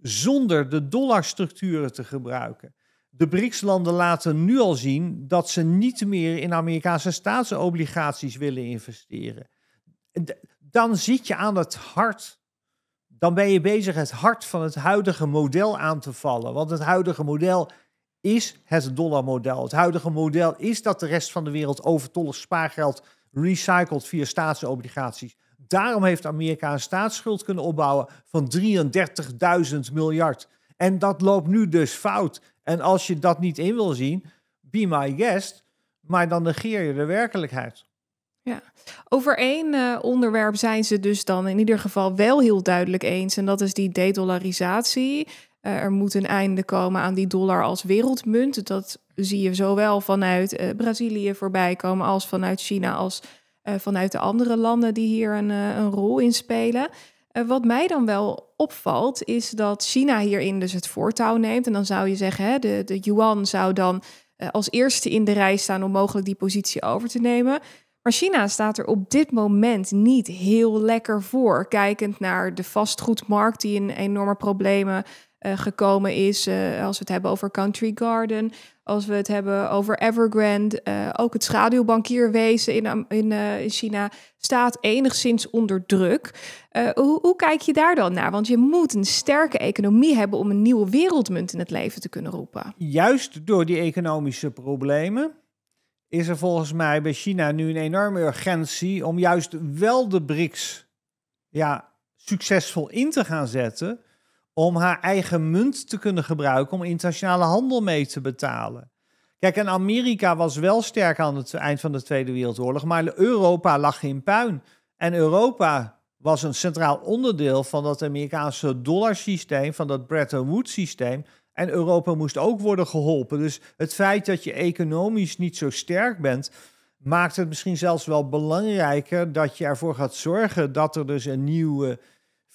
zonder de dollarstructuren te gebruiken. De BRICS-landen laten nu al zien dat ze niet meer in Amerikaanse staatsobligaties willen investeren. Dan zit je aan het hart. Dan ben je bezig het hart van het huidige model aan te vallen. Want het huidige model is het dollarmodel. Het huidige model is dat de rest van de wereld overtollig spaargeld recycelt via staatsobligaties. Daarom heeft Amerika een staatsschuld kunnen opbouwen van 33.000 miljard. En dat loopt nu dus fout. En als je dat niet in wil zien, be my guest, maar dan negeer je de werkelijkheid. Ja, over één eh, onderwerp zijn ze dus dan in ieder geval wel heel duidelijk eens. En dat is die de-dollarisatie. Eh, er moet een einde komen aan die dollar als wereldmunt. Dat zie je zowel vanuit eh, Brazilië voorbij komen als vanuit China, als eh, vanuit de andere landen die hier een, een rol in spelen. wat mij dan wel opvalt, is dat China hierin dus het voortouw neemt. En dan zou je zeggen, hè, de, de yuan zou dan als eerste in de rij staan om mogelijk die positie over te nemen. Maar China staat er op dit moment niet heel lekker voor, kijkend naar de vastgoedmarkt die in enorme problemen eh, gekomen is. Eh, als we het hebben over Country Garden, als we het hebben over Evergrande. Eh, ook het schaduwbankierwezen in, in China staat enigszins onder druk. Hoe, hoe, kijk je daar dan naar? Want je moet een sterke economie hebben om een nieuwe wereldmunt in het leven te kunnen roepen. Juist door die economische problemen. Is er volgens mij bij China nu een enorme urgentie om juist wel de BRICS ja, succesvol in te gaan zetten om haar eigen munt te kunnen gebruiken om internationale handel mee te betalen. Kijk, en Amerika was wel sterk aan het eind van de Tweede Wereldoorlog, maar Europa lag in puin. En Europa was een centraal onderdeel van dat Amerikaanse dollarsysteem, van dat Bretton Woods systeem. En Europa moest ook worden geholpen. Dus het feit dat je economisch niet zo sterk bent, maakt het misschien zelfs wel belangrijker dat je ervoor gaat zorgen dat er dus een nieuwe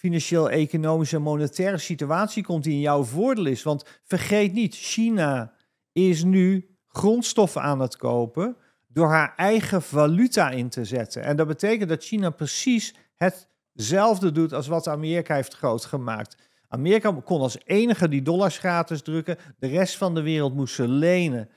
financieel-economische en monetaire situatie komt die in jouw voordeel is. Want vergeet niet, China is nu grondstoffen aan het kopen door haar eigen valuta in te zetten. En dat betekent dat China precies hetzelfde doet als wat Amerika heeft grootgemaakt. Amerika kon als enige die dollars gratis drukken, de rest van de wereld moest ze lenen.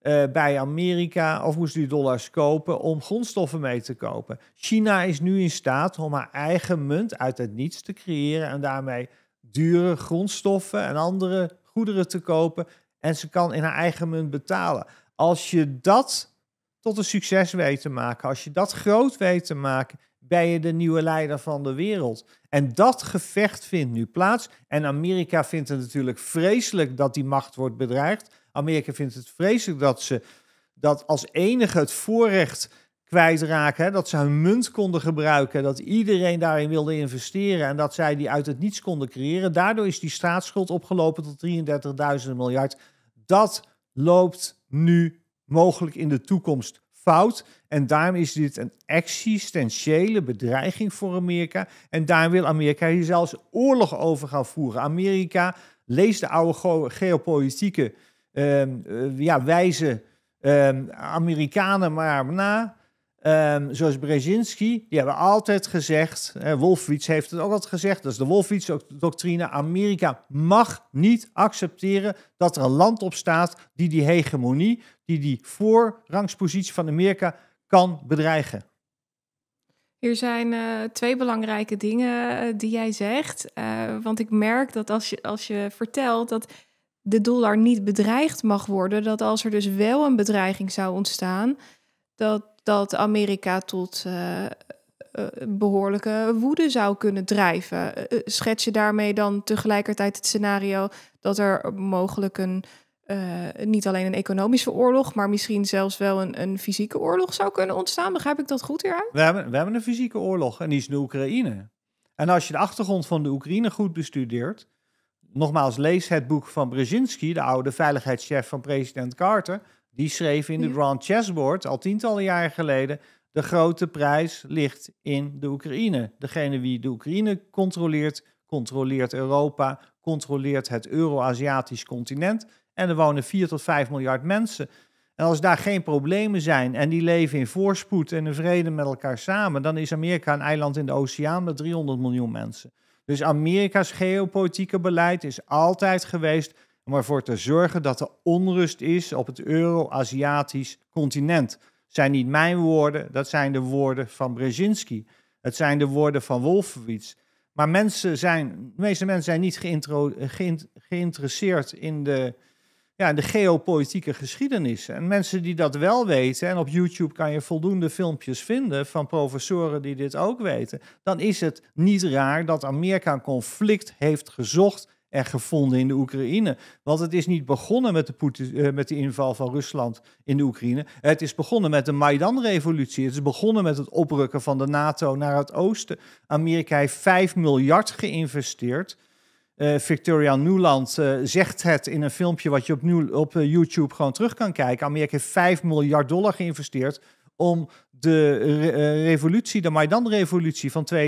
Eh, bij Amerika of moest u dollars kopen om grondstoffen mee te kopen. China is nu in staat om haar eigen munt uit het niets te creëren en daarmee dure grondstoffen en andere goederen te kopen. En ze kan in haar eigen munt betalen. Als je dat tot een succes weet te maken, als je dat groot weet te maken, ben je de nieuwe leider van de wereld. En dat gevecht vindt nu plaats. En Amerika vindt het natuurlijk vreselijk dat die macht wordt bedreigd. Amerika vindt het vreselijk dat ze dat als enige het voorrecht kwijtraken. Hè? Dat ze hun munt konden gebruiken, dat iedereen daarin wilde investeren en dat zij die uit het niets konden creëren. Daardoor is die staatsschuld opgelopen tot 33.000 miljard. Dat loopt nu mogelijk in de toekomst fout. En daarom is dit een existentiële bedreiging voor Amerika. En daarom wil Amerika hier zelfs oorlog over gaan voeren. Amerika leest de oude geopolitieke um, ja, wijzen um, ehm, Amerikanen maar na. Ehm, zoals Brzezinski, die hebben altijd gezegd, hè, heeft het ook altijd gezegd, dat de Wolfwitz-doctrine, Amerika mag niet accepteren dat er een land opstaat die die hegemonie, die die voorrangspositie van Amerika kan bedreigen. Hier zijn eh, twee belangrijke dingen eh, die jij zegt, want ik merk dat als je, als je vertelt dat de dollar niet bedreigd mag worden. Dat als er dus wel een bedreiging zou ontstaan, dat, dat Amerika tot eh, eh, behoorlijke woede zou kunnen drijven. Eh, schets je daarmee dan tegelijkertijd het scenario dat er mogelijk een. niet alleen een economische oorlog, maar misschien zelfs wel een, een fysieke oorlog zou kunnen ontstaan. Begrijp ik dat goed hieruit? We hebben, we hebben een fysieke oorlog en die is de Oekraïne. En als je de achtergrond van de Oekraïne goed bestudeert, nogmaals, lees het boek van Brzezinski, de oude veiligheidschef van president Carter. Die schreef in de Grand Chessboard al tientallen jaren geleden: de grote prijs ligt in de Oekraïne. Degene wie de Oekraïne controleert, controleert Europa, controleert het Euro-Aziatisch continent. En er wonen 4 tot 5 miljard mensen. En als daar geen problemen zijn en die leven in voorspoed en in vrede met elkaar samen, dan is Amerika een eiland in de oceaan met 300 miljoen mensen. Dus Amerika's geopolitieke beleid is altijd geweest om ervoor te zorgen dat er onrust is op het Euro-Aziatisch continent. Zijn niet mijn woorden, dat zijn de woorden van Brzezinski. Het zijn de woorden van Wolfowitz. Maar mensen zijn, de meeste mensen zijn niet geïnteresseerd in de ja, de geopolitieke geschiedenis. En mensen die dat wel weten, en op YouTube kan je voldoende filmpjes vinden van professoren die dit ook weten, dan is het niet raar dat Amerika een conflict heeft gezocht en gevonden in de Oekraïne. Want het is niet begonnen met de, eh, met de inval van Rusland in de Oekraïne. Het is begonnen met de Maidan-revolutie. Het is begonnen met het oprukken van de NATO naar het oosten. Amerika heeft 5 miljard geïnvesteerd eh, Victoria Nuland eh, zegt het in een filmpje wat je op, nu, op eh, YouTube gewoon terug kan kijken. Amerika heeft 5 miljard dollar geïnvesteerd om de revolutie, de Maidan-revolutie van 2013-14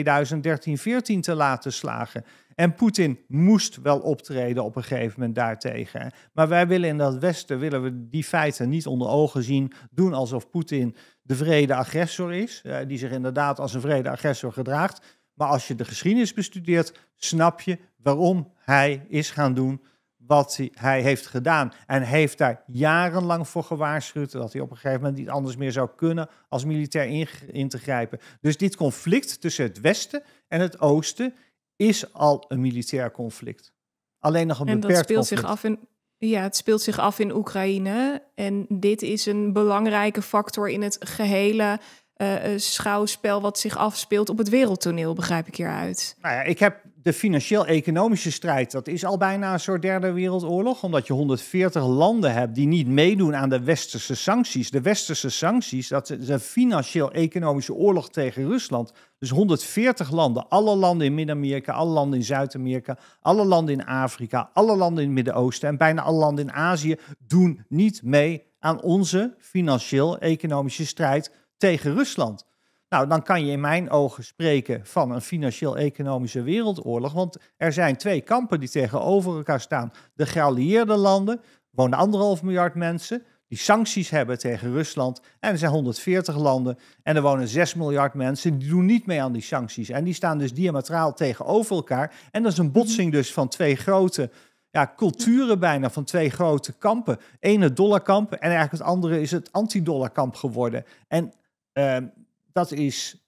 te laten slagen. En Poetin moest wel optreden op een gegeven moment daartegen. Maar wij willen in dat Westen willen we die feiten niet onder ogen zien. Doen alsof Poetin de vrede agressor is, die zich inderdaad als een vrede agressor gedraagt. Maar als je de geschiedenis bestudeert, snap je waarom hij is gaan doen wat hij heeft gedaan. En heeft daar jarenlang voor gewaarschuwd dat hij op een gegeven moment niet anders meer zou kunnen als militair in te grijpen. Dus dit conflict tussen het Westen en het Oosten is al een militair conflict. Alleen nog een en dat speelt Zich af in, ja, het speelt zich af in Oekraïne. En dit is een belangrijke factor in het gehele uh, schouwspel wat zich afspeelt op het wereldtoneel, begrijp ik hieruit. Nou ja, ik heb de financieel-economische strijd, dat is al bijna een soort derde wereldoorlog, omdat je 140 landen hebt die niet meedoen aan de westerse sancties. De westerse sancties, dat is een financieel-economische oorlog tegen Rusland. Dus 140 landen, alle landen in Midden-Amerika, alle landen in Zuid-Amerika, alle landen in Afrika, alle landen in het Midden-Oosten en bijna alle landen in Azië doen niet mee aan onze financieel-economische strijd tegen Rusland. Nou, dan kan je in mijn ogen spreken van een financieel-economische wereldoorlog. Want er zijn twee kampen die tegenover elkaar staan. De geallieerde landen, wonen anderhalf miljard mensen, die sancties hebben tegen Rusland. En er zijn 140 landen en er wonen 6 miljard mensen. Die doen niet mee aan die sancties. En die staan dus diametraal tegenover elkaar. En dat is een botsing mhm. dus van twee grote ja, culturen bijna van twee grote kampen. Eén het dollarkamp en eigenlijk het andere is het anti-dollarkamp geworden. En Ehm, dat is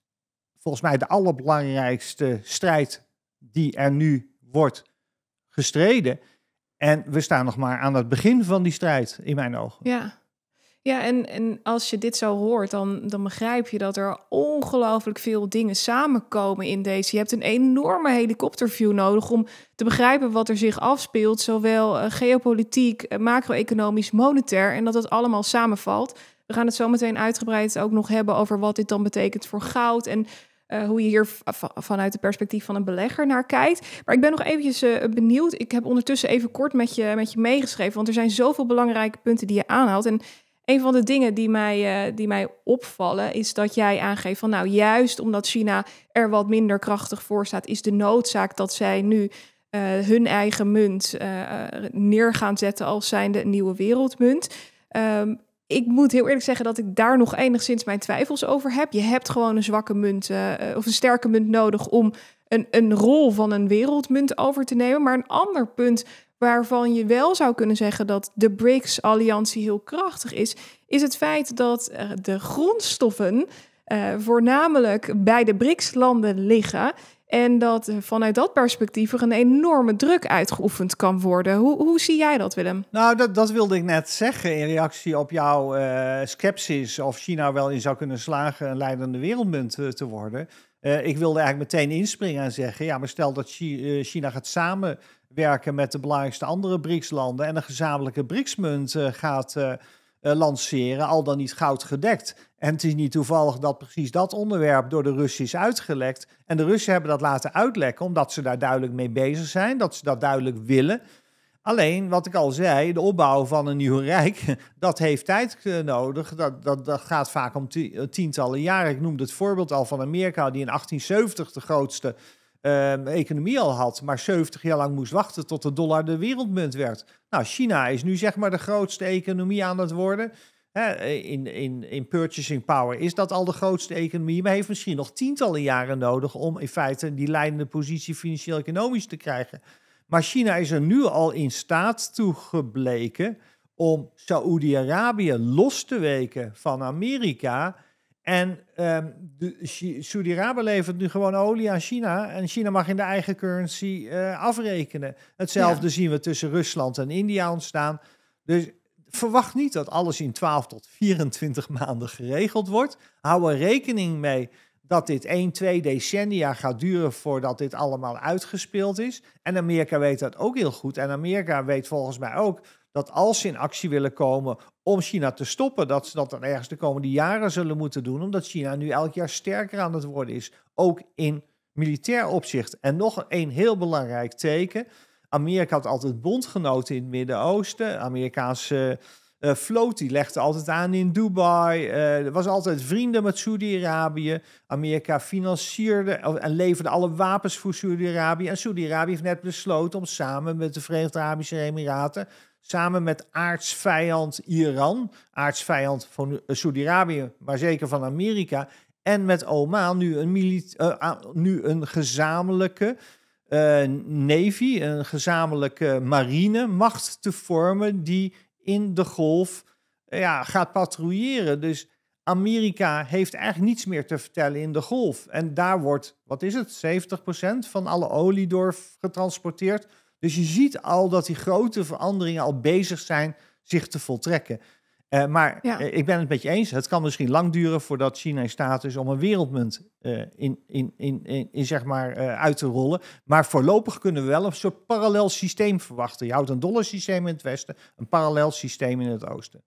volgens mij de allerbelangrijkste strijd die er nu wordt gestreden. En we staan nog maar aan het begin van die strijd, in mijn ogen. Ja, ja en, en als je dit zo hoort, dan, dan begrijp je dat er ongelooflijk veel dingen samenkomen in deze. Je hebt een enorme helikopterview nodig om te begrijpen wat er zich afspeelt, zowel eh, geopolitiek, eh, macro-economisch, monetair, en dat het allemaal samenvalt. We gaan het zo meteen uitgebreid ook nog hebben over wat dit dan betekent voor goud en eh, hoe je hier vanuit het perspectief van een belegger naar kijkt. Maar ik ben nog eventjes eh, benieuwd. Ik heb ondertussen even kort met je, met je meegeschreven, want er zijn zoveel belangrijke punten die je aanhaalt. En een van de dingen die mij, eh, die mij opvallen is dat jij aangeeft van nou juist omdat China er wat minder krachtig voor staat, is de noodzaak dat zij nu hun eigen munt neer gaan zetten als zijnde een nieuwe wereldmunt. Um, ik moet heel eerlijk zeggen dat ik daar nog enigszins mijn twijfels over heb. Je hebt gewoon een zwakke munt eh, eh, of een sterke munt nodig om een, een rol van een wereldmunt over te nemen. Maar een ander punt waarvan je wel zou kunnen zeggen dat de BRICS-alliantie heel krachtig is, is het feit dat eh, de grondstoffen voornamelijk bij de BRICS-landen liggen. En dat vanuit dat perspectief er een enorme druk uitgeoefend kan worden. Hoe, hoe zie jij dat, Willem? Nou, dat, dat wilde ik net zeggen in reactie op jouw uh, sceptisch of China wel in zou kunnen slagen een leidende wereldmunt eh, te worden. Eh, ik wilde eigenlijk meteen inspringen en zeggen: ja, maar stel dat China gaat samenwerken met de belangrijkste andere BRICS-landen en een gezamenlijke BRICS-munt gaat eh, lanceren, al dan niet goud gedekt. En het is niet toevallig dat precies dat onderwerp door de Russen is uitgelekt. En de Russen hebben dat laten uitlekken, omdat ze daar duidelijk mee bezig zijn, dat ze dat duidelijk willen. Alleen, wat ik al zei, de opbouw van een nieuw rijk, dat heeft tijd eh, nodig. Dat, dat, dat gaat vaak om eh, tientallen jaren. Ik noemde het voorbeeld al van Amerika, die in 1870 de grootste Ehm, economie al had, maar 70 jaar lang moest wachten tot de dollar de wereldmunt werd. Nou, China is nu zeg maar de grootste economie aan het worden. in, in, in purchasing power is dat al de grootste economie, maar heeft misschien nog tientallen jaren nodig om in feite die leidende positie financieel-economisch te krijgen. Maar China is er nu al in staat toe gebleken om Saoedi-Arabië los te weken van Amerika en um, arabië levert nu gewoon olie aan China. En China mag in de eigen currency eh, afrekenen. Hetzelfde zien we tussen Rusland en India ontstaan. Dus verwacht niet dat alles in 12 tot 24 maanden geregeld wordt. Hou er rekening mee dat dit 1, 2 decennia gaat duren voordat dit allemaal uitgespeeld is. En Amerika weet dat ook heel goed. En Amerika weet volgens mij ook dat als ze in actie willen komen om China te stoppen. Dat ze dat dan ergens de komende jaren zullen moeten doen, omdat China nu elk jaar sterker aan het worden is, ook in militair opzicht. En nog een heel belangrijk teken. Amerika had altijd bondgenoten in het Midden-Oosten. Amerikaanse uh, vloot die legde altijd aan in Dubai. Eh, er was altijd vrienden met Saudi-Arabië. Amerika financierde en leverde alle wapens voor Saudi-Arabië. En Saudi-Arabië heeft net besloten om samen met de Verenigde Arabische Emiraten samen met aardsvijand Iran, aardsvijand van eh, Saudi-Arabië, maar zeker van Amerika, en met Oman nu een, eh, nu een gezamenlijke eh, navy, een gezamenlijke marine macht te vormen die in de golf ja, gaat patrouilleren. Dus Amerika heeft eigenlijk niets meer te vertellen in de golf. En daar wordt, wat is het, 70% van alle olie door getransporteerd dus je ziet al dat die grote veranderingen al bezig zijn zich te voltrekken. Eh, maar eh, ik ben het met je eens. Het kan misschien lang duren voordat China in staat is om een wereldmunt eh, in, in, in, in, zeg maar, uit te rollen. Maar voorlopig kunnen we wel een soort parallel systeem verwachten. Je houdt een systeem in het westen, een parallel systeem in het oosten.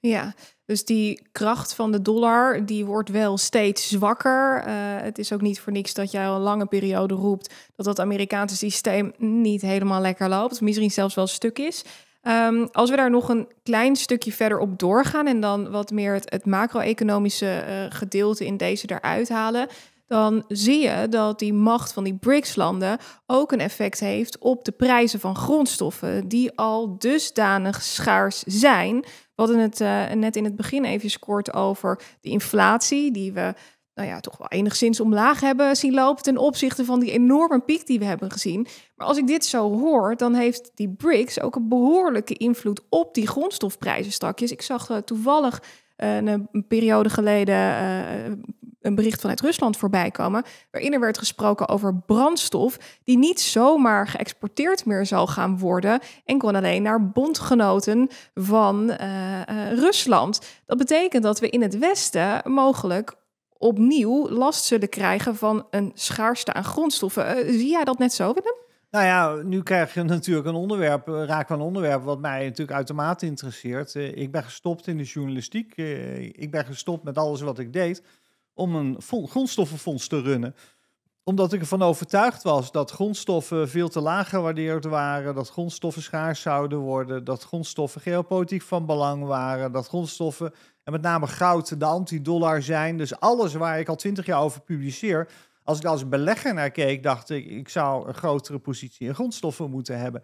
Ja, dus die kracht van de dollar, die wordt wel steeds zwakker. Eh, het is ook niet voor niks dat jij al een lange periode roept dat dat Amerikaanse systeem niet helemaal lekker loopt. Misschien zelfs wel stuk is. Ehm, als we daar nog een klein stukje verder op doorgaan en dan wat meer het, het macro-economische eh, gedeelte in deze eruit halen, dan zie je dat die macht van die BRICS-landen ook een effect heeft op de prijzen van grondstoffen, die al dusdanig schaars zijn we hadden het eh, net in het begin even kort over de inflatie die we nou ja, toch wel enigszins omlaag hebben zien lopen ten opzichte van die enorme piek die we hebben gezien. Maar als ik dit zo hoor, dan heeft die BRICS ook een behoorlijke invloed op die grondstofprijzenstakjes. Ik zag eh, toevallig eh, een, een, periode geleden een bericht vanuit Rusland voorbij komen, waarin er werd gesproken over brandstof die niet zomaar geëxporteerd meer zal gaan worden, en kon alleen naar bondgenoten van eh, eh, Rusland. Dat betekent dat we in het Westen mogelijk opnieuw last zullen krijgen van een schaarste aan grondstoffen. Eh, zie jij dat net zo, Willem? Nou ja, nu krijg je natuurlijk een onderwerp, raak een onderwerp wat mij natuurlijk uitermate interesseert. ik ben gestopt in de journalistiek. ik ben gestopt met alles wat ik deed om een grondstoffenfonds te runnen. Omdat ik ervan overtuigd was dat grondstoffen veel te laag gewaardeerd waren, dat grondstoffen schaars zouden worden, dat grondstoffen geopolitiek van belang waren, dat grondstoffen en met name goud de anti-dollar zijn. Dus alles waar ik al twintig jaar over publiceer, als ik als belegger naar keek, dacht ik, ik zou een grotere positie in grondstoffen moeten hebben.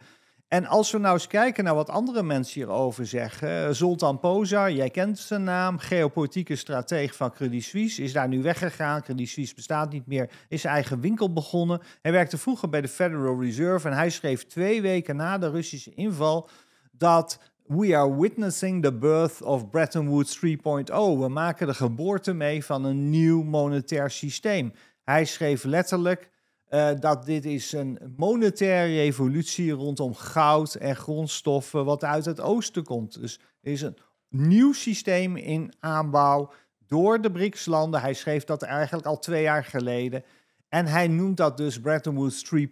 En als we nou eens kijken naar wat andere mensen hierover zeggen. Eh, Zoltan Pozar, jij kent zijn naam, geopolitieke stratege van Credit Suisse, is daar nu weggegaan. Credit Suisse bestaat niet meer, is zijn eigen winkel begonnen. Hij werkte vroeger bij de Federal Reserve en hij schreef twee weken na de Russische inval dat we are witnessing the birth of Bretton Woods 3.0. We maken de geboorte mee van een nieuw monetair systeem. Hij schreef letterlijk eh, dat dit is een monetaire evolutie rondom goud en grondstoffen wat uit het oosten komt. Dus er is een nieuw systeem in aanbouw door de BRICS-landen. Hij schreef dat eigenlijk al twee jaar geleden. En hij noemt dat dus Bretton Woods 3.0,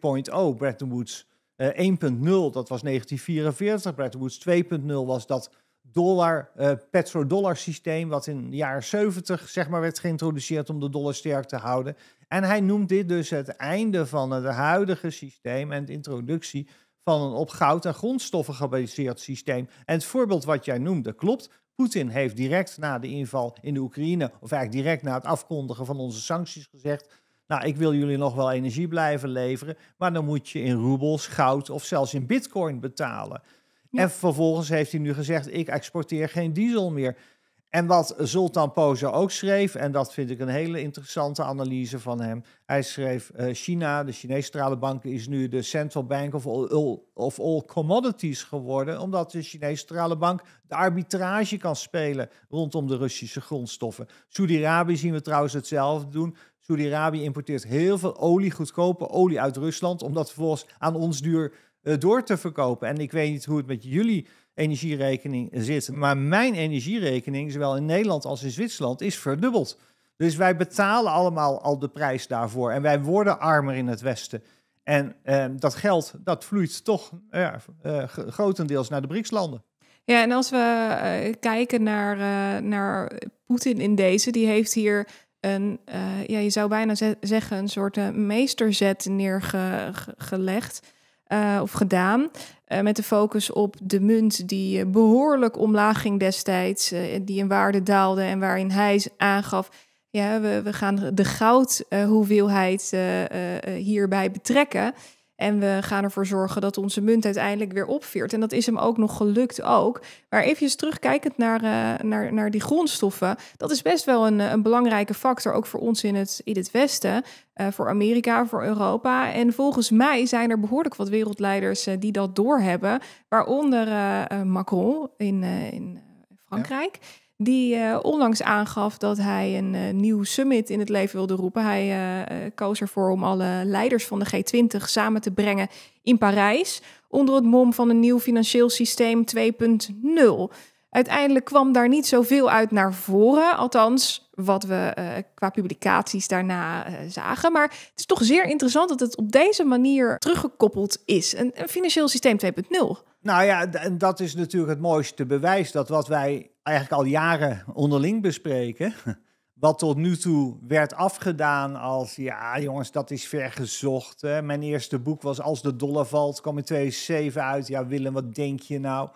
Bretton Woods 1.0, eh, dat was 1944, Bretton Woods 2.0 was dat dollar, uh, petrodollar systeem, wat in de jaren 70 zeg maar, werd geïntroduceerd om de dollar sterk te houden. En hij noemt dit dus het einde van het huidige systeem en de introductie van een op goud en grondstoffen gebaseerd systeem. En het voorbeeld wat jij noemde klopt. Poetin heeft direct na de inval in de Oekraïne, of eigenlijk direct na het afkondigen van onze sancties, gezegd: Nou, ik wil jullie nog wel energie blijven leveren, maar dan moet je in roebels, goud of zelfs in bitcoin betalen. En vervolgens heeft hij nu gezegd: Ik exporteer geen diesel meer. En wat Sultan Pozo ook schreef, en dat vind ik een hele interessante analyse van hem. Hij schreef: eh, China, de Chinese centrale bank, is nu de central bank of all, of all commodities geworden, omdat de Chinese centrale bank de arbitrage kan spelen rondom de Russische grondstoffen. Saudi-Arabië zien we trouwens hetzelfde doen. Saudi-Arabië importeert heel veel olie, goedkope olie uit Rusland, om dat vervolgens aan ons duur eh, door te verkopen. En ik weet niet hoe het met jullie energierekening zit. Maar mijn energierekening, zowel in Nederland als in Zwitserland, is verdubbeld. Dus wij betalen allemaal al de prijs daarvoor. En wij worden armer in het Westen. En ehm, dat geld, dat vloeit toch eh, ja, eh, grotendeels naar de BRICS-landen. Ja, en als we eh, kijken naar, naar Poetin in deze, die heeft hier een, ja, je zou bijna zeggen, een soort meesterzet neergelegd. Eh, of gedaan. Eh, met de focus op de munt die eh, behoorlijk omlaag ging destijds, die in waarde daalde en waarin hij aangaf, ja, we, we gaan de goudhoeveelheid hierbij betrekken. En we gaan ervoor zorgen dat onze munt uiteindelijk weer opveert. En dat is hem ook nog gelukt ook. Maar even terugkijkend naar, eh, naar, naar die grondstoffen. Dat is best wel een, een belangrijke factor, ook voor ons in het, in het Westen. Eh, voor Amerika, voor Europa. En volgens mij zijn er behoorlijk wat wereldleiders eh, die dat doorhebben. Waaronder Macron in, in Frankrijk die eh, onlangs aangaf dat hij een eh, nieuw summit in het leven wilde roepen. Hij eh, koos ervoor om alle leiders van de G20 samen te brengen in Parijs onder het mom van een nieuw financieel systeem 2.0. Uiteindelijk kwam daar niet zoveel uit naar voren, althans wat we qua publicaties daarna zagen. Maar het is toch zeer interessant dat het op deze manier teruggekoppeld is. Een, een financieel systeem 2.0. Nou ja, en dat is natuurlijk het mooiste bewijs dat wat wij eigenlijk al jaren onderling bespreken. Wat tot nu toe werd afgedaan als, ja jongens, dat is vergezocht. Hè. Mijn eerste boek was Als de dollar valt, kwam in 2007 uit. Ja Willem, wat denk je nou?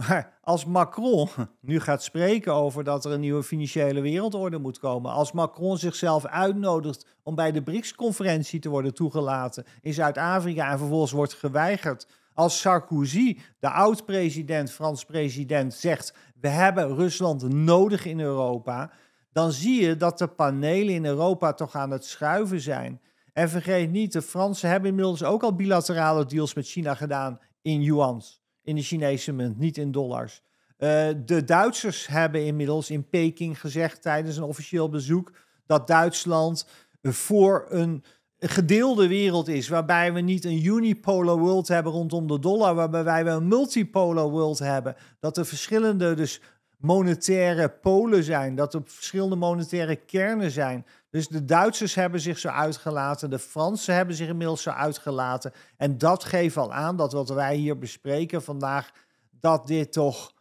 Maar als Macron nu gaat spreken over dat er een nieuwe financiële wereldorde moet komen, als Macron zichzelf uitnodigt om bij de BRICS-conferentie te worden toegelaten in Zuid-Afrika en vervolgens wordt geweigerd als Sarkozy, de oud-president, Frans president, zegt: we hebben Rusland nodig in Europa, dan zie je dat de panelen in Europa toch aan het schuiven zijn. En vergeet niet, de Fransen hebben inmiddels ook al bilaterale deals met China gedaan in yuan, in de Chinese munt, niet in dollars. Eh, de Duitsers hebben inmiddels in Peking gezegd tijdens een officieel bezoek dat Duitsland voor een gedeelde wereld is, waarbij we niet een unipolar world hebben rondom de dollar, waarbij we een multipolar world hebben, dat er verschillende dus monetaire polen zijn, dat er verschillende monetaire kernen zijn. Dus de Duitsers hebben zich zo uitgelaten, de Fransen hebben zich inmiddels zo uitgelaten. En dat geeft al aan dat wat wij hier bespreken vandaag, dat dit toch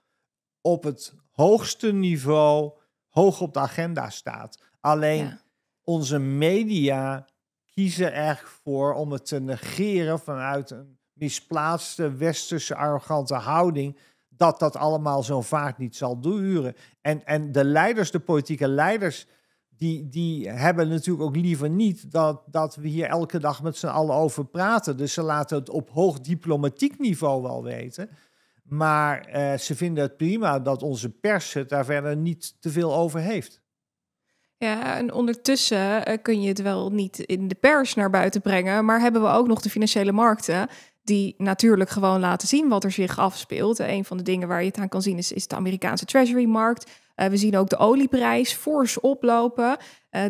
op het hoogste niveau hoog op de agenda staat. Alleen onze media kiezen voor om het te negeren vanuit een misplaatste westerse arrogante houding dat dat allemaal zo vaak niet zal duren. En, en de leiders, de politieke leiders, die, die hebben natuurlijk ook liever niet dat, dat we hier elke dag met z'n allen over praten. Dus ze laten het op hoog diplomatiek niveau wel weten. Maar eh, ze vinden het prima dat onze pers het daar verder niet te veel over heeft. Ja, en ondertussen eh, kun je het wel niet in de pers naar buiten brengen, maar hebben we ook nog de financiële markten die natuurlijk gewoon laten zien wat er zich afspeelt. Eh, een van de dingen waar je het aan kan zien is, de Amerikaanse Treasury-markt. Eh, we zien ook de olieprijs fors oplopen.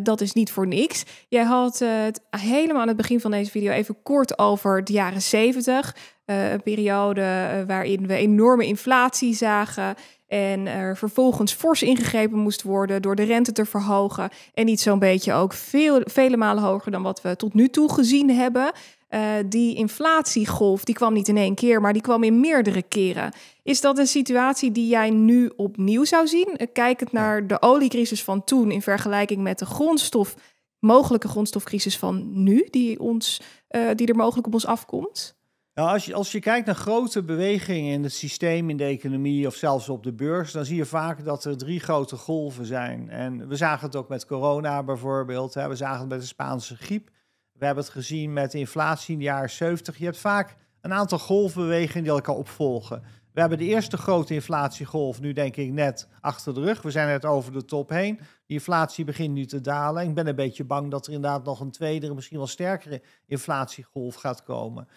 dat is niet voor niks. Jij had het helemaal aan het begin van deze video even kort over de jaren 70. een periode waarin we enorme inflatie zagen. En er vervolgens fors ingegrepen moest worden door de rente te verhogen. En niet zo'n beetje ook veel, vele malen hoger dan wat we tot nu toe gezien hebben. Eh, die inflatiegolf, die kwam niet in één keer, maar die kwam in meerdere keren. Is dat een situatie die jij nu opnieuw zou zien? Eh, kijkend naar de oliecrisis van toen in vergelijking met de grondstof, mogelijke grondstofcrisis van nu, die, ons, eh, die er mogelijk op ons afkomt? Nou, als, je, als je kijkt naar grote bewegingen in het systeem, in de economie of zelfs op de beurs, dan zie je vaak dat er drie grote golven zijn. En we zagen het ook met corona bijvoorbeeld, we zagen het met de Spaanse griep, we hebben het gezien met inflatie in de jaren 70. Je hebt vaak een aantal golfbewegingen die elkaar opvolgen. We hebben de eerste grote inflatiegolf nu denk ik net achter de rug. We zijn net over de top heen. De inflatie begint nu te dalen. Ik ben een beetje bang dat er inderdaad nog een tweede, misschien wel sterkere inflatiegolf gaat komen.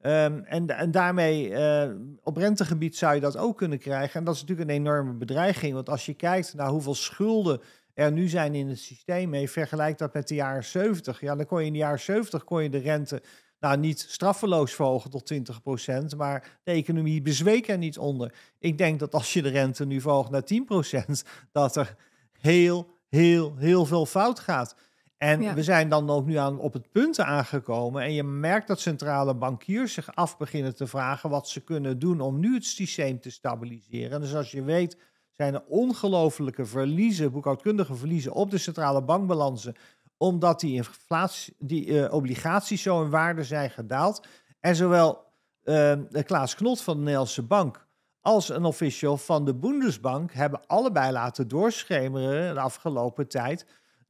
Ehm, en, en daarmee eh, op rentegebied zou je dat ook kunnen krijgen. En dat is natuurlijk een enorme bedreiging. Want als je kijkt naar hoeveel schulden er nu zijn in het systeem, en vergelijkt dat met de jaren 70, ja, dan kon je in de jaren 70 kon je de rente nou niet straffeloos verhogen tot 20%, maar de economie bezweek er niet onder. Ik denk dat als je de rente nu verhoogt naar 10%, dat er heel, heel, heel veel fout gaat. En we zijn dan ook nu aan, op het punt aangekomen. En je merkt dat centrale bankiers zich af beginnen te vragen wat ze kunnen doen om nu het systeem te stabiliseren. Dus als je weet, zijn er ongelofelijke verliezen, boekhoudkundige verliezen op de centrale bankbalansen. Omdat die, inflatie, die eh, obligaties zo in waarde zijn gedaald. En zowel uh, Klaas Knot van de Nederlandse Bank als een official van de Bundesbank hebben allebei laten doorschemeren de afgelopen tijd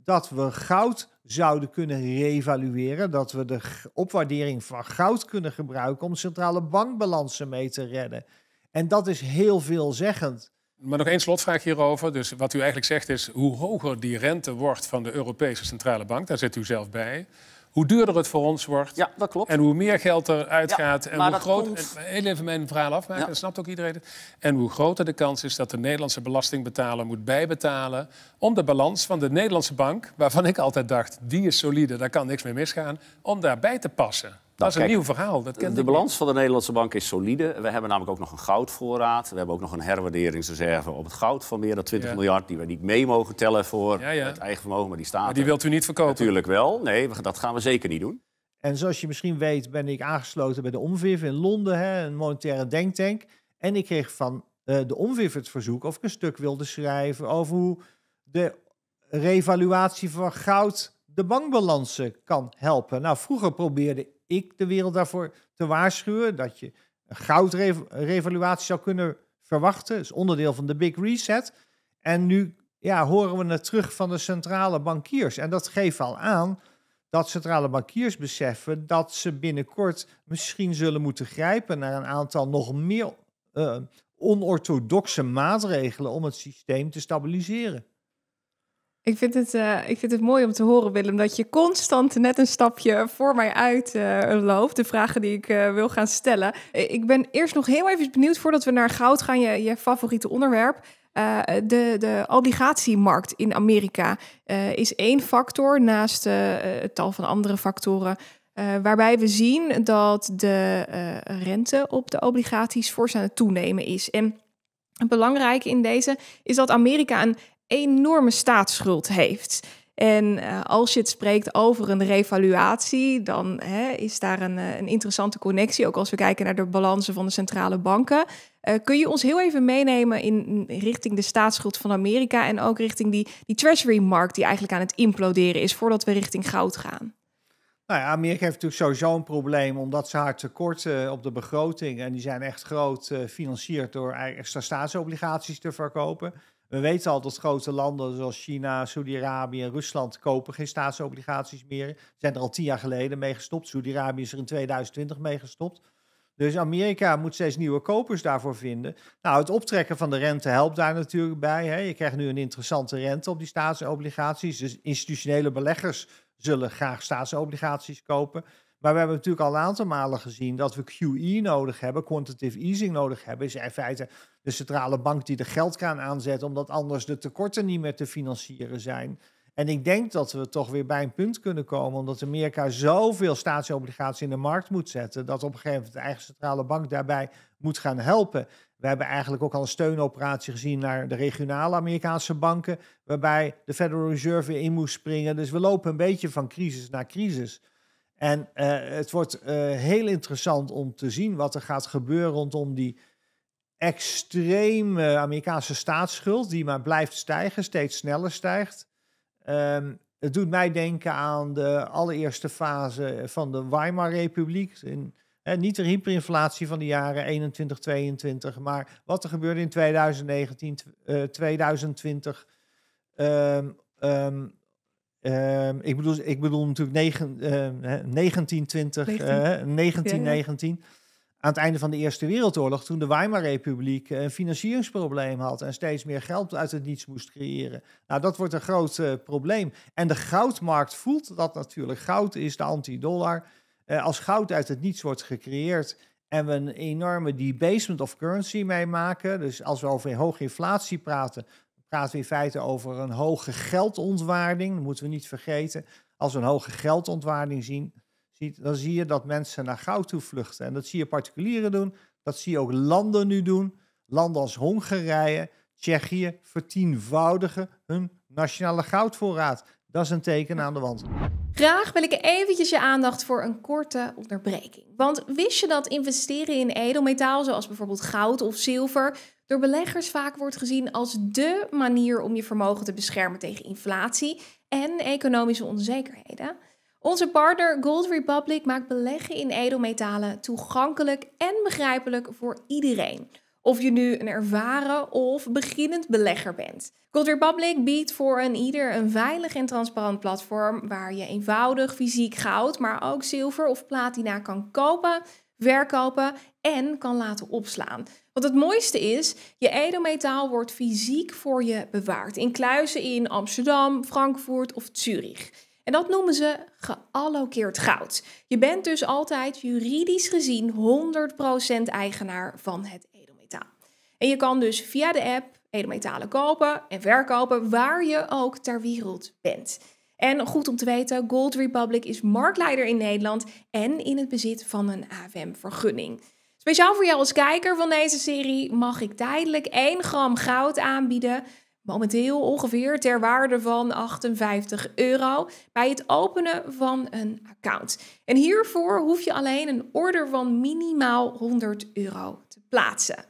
dat we goud zouden kunnen revalueren. Dat we de opwaardering van goud kunnen gebruiken om centrale bankbalansen mee te redden. En dat is heel veelzeggend. Maar nog één slotvraag hierover. Dus wat u eigenlijk zegt is, hoe hoger die rente wordt van de Europese Centrale Bank, daar zit u zelf bij, hoe duurder het voor ons wordt. Ja, dat klopt. En hoe meer geld eruit ja, gaat. En hoe groter, Komt... even mijn verhaal afmaken, dat snapt ook iedereen. En hoe groter de kans is dat de Nederlandse belastingbetaler moet bijbetalen. om de balans van de Nederlandse bank, waarvan ik altijd dacht, die is solide, daar kan niks mee misgaan. om daarbij te passen. Nou, dat is een nieuw verhaal. Dat kent de balans van de Nederlandse bank is solide. We hebben namelijk ook nog een goudvoorraad. We hebben ook nog een herwaarderingsreserve op het goud van meer dan 20 miljard. Die we niet mee mogen tellen voor het eigen vermogen, maar die staat. Maar die wilt u niet verkopen? Natuurlijk wel. Nee, dat gaan we zeker niet doen. En zoals je misschien weet, ben ik aangesloten bij de Omviv in Londen, hè, een monetaire denktank. En ik kreeg van eh, de Omviv het verzoek of ik een stuk wilde schrijven over hoe de revaluatie van goud de bankbalansen kan helpen. Nou, vroeger probeerde ik de wereld daarvoor te waarschuwen dat je een goudrevaluatie zou kunnen verwachten. is onderdeel van de Big Reset. En nu ja, horen we het terug van de centrale bankiers. En dat geeft al aan dat centrale bankiers beseffen dat ze binnenkort misschien zullen moeten grijpen naar een aantal nog meer eh, onorthodoxe maatregelen om het systeem te stabiliseren. Ik vind, het, eh, ik vind het mooi om te horen, Willem, dat je constant net een stapje voor mij uit eh, loopt. De vragen die ik eh, wil gaan stellen. Ik ben eerst nog heel even benieuwd voordat we naar goud gaan, je, je favoriete onderwerp. de, de obligatiemarkt in Amerika is één factor naast het tal van andere factoren. waarbij we zien dat de rente op de obligaties voor aan toenemen is. En Belangrijk in deze is dat Amerika een enorme staatsschuld heeft. En eh, als je het spreekt over een revaluatie, dan hè, is daar een, eh, een, interessante connectie. Ook als we kijken naar de balansen van de centrale banken. Eh, kun je ons heel even meenemen in, richting de staatsschuld van Amerika en ook richting die, die treasury-markt die eigenlijk aan het imploderen is voordat we richting goud gaan? Nou ja, Amerika heeft natuurlijk sowieso een probleem omdat ze haar tekorten op de begroting, en die zijn echt groot, gefinancierd door extra staatsobligaties te verkopen. We weten al dat grote landen zoals China, Saudi-Arabië en Rusland kopen geen staatsobligaties meer. Zijn er al tien jaar geleden mee gestopt. Saudi-Arabië is er in 2020 mee gestopt. Dus Amerika moet steeds nieuwe kopers daarvoor vinden. Nou, het optrekken van de rente helpt daar natuurlijk bij. Hè. Je krijgt nu een interessante rente op die staatsobligaties. Dus institutionele beleggers zullen graag staatsobligaties kopen. Maar we hebben natuurlijk al een aantal malen gezien dat we QE nodig hebben, quantitative easing nodig hebben. Is in feite de centrale bank die de geldkraan aanzet, omdat anders de tekorten niet meer te financieren zijn. En ik denk dat we toch weer bij een punt kunnen komen, omdat Amerika zoveel staatsobligaties in de markt moet zetten, dat op een gegeven moment de eigen centrale bank daarbij moet gaan helpen. We hebben eigenlijk ook al een steunoperatie gezien naar de regionale Amerikaanse banken, waarbij de Federal Reserve in moest springen. Dus we lopen een beetje van crisis naar crisis. En eh, het wordt eh, heel interessant om te zien wat er gaat gebeuren rondom die extreme Amerikaanse staatsschuld, die maar blijft stijgen, steeds sneller stijgt. Ehm, het doet mij denken aan de allereerste fase van de Weimar-republiek. niet de hyperinflatie van de jaren 21, 22, maar wat er gebeurde in 2019, 2020. Ehm, ik, bedoel, ik bedoel natuurlijk 1920, 1919. Ehm, eh, Aan het einde van de Eerste Wereldoorlog, toen de weimar-republiek eh, een financieringsprobleem had en steeds meer geld uit het niets moest creëren. Nou, dat wordt een groot eh, probleem. En de goudmarkt voelt dat natuurlijk. Goud is de anti-dollar. als goud uit het niets wordt gecreëerd en we een enorme debasement of currency meemaken, dus als we over hoge inflatie praten, gaat in feite over een hoge geldontwaarding. Dat moeten we niet vergeten. Als we een hoge geldontwaarding zien, dan zie je dat mensen naar goud toe vluchten. En dat zie je particulieren doen. Dat zie je ook landen nu doen. Landen als Hongarije, Tsjechië vertienvoudigen hun nationale goudvoorraad. Dat is een teken aan de wand. Graag wil ik eventjes je aandacht voor een korte onderbreking. Want wist je dat investeren in edelmetaal, zoals bijvoorbeeld goud of zilver, door beleggers vaak wordt gezien als dé manier om je vermogen te beschermen tegen inflatie en economische onzekerheden? Onze partner Gold Republic maakt beleggen in edelmetalen toegankelijk en begrijpelijk voor iedereen. Of je nu een ervaren of beginnend belegger bent. Gold Republic biedt voor een ieder een veilig en transparant platform waar je eenvoudig fysiek goud, maar ook zilver of platina kan kopen, verkopen en kan laten opslaan. Want het mooiste is, je edelmetaal wordt fysiek voor je bewaard in kluizen in Amsterdam, Frankfurt of Zurich. En dat noemen ze geallokeerd goud. Je bent dus altijd juridisch gezien 100% eigenaar van het en je kan dus via de app edelmetalen kopen en verkopen waar je ook ter wereld bent. En goed om te weten, Gold Republic is marktleider in Nederland en in het bezit van een AVM-vergunning. Speciaal voor jou als kijker van deze serie mag ik tijdelijk 1 gram goud aanbieden. Momenteel ongeveer ter waarde van 58 euro bij het openen van een account. En hiervoor hoef je alleen een order van minimaal 100 euro te plaatsen.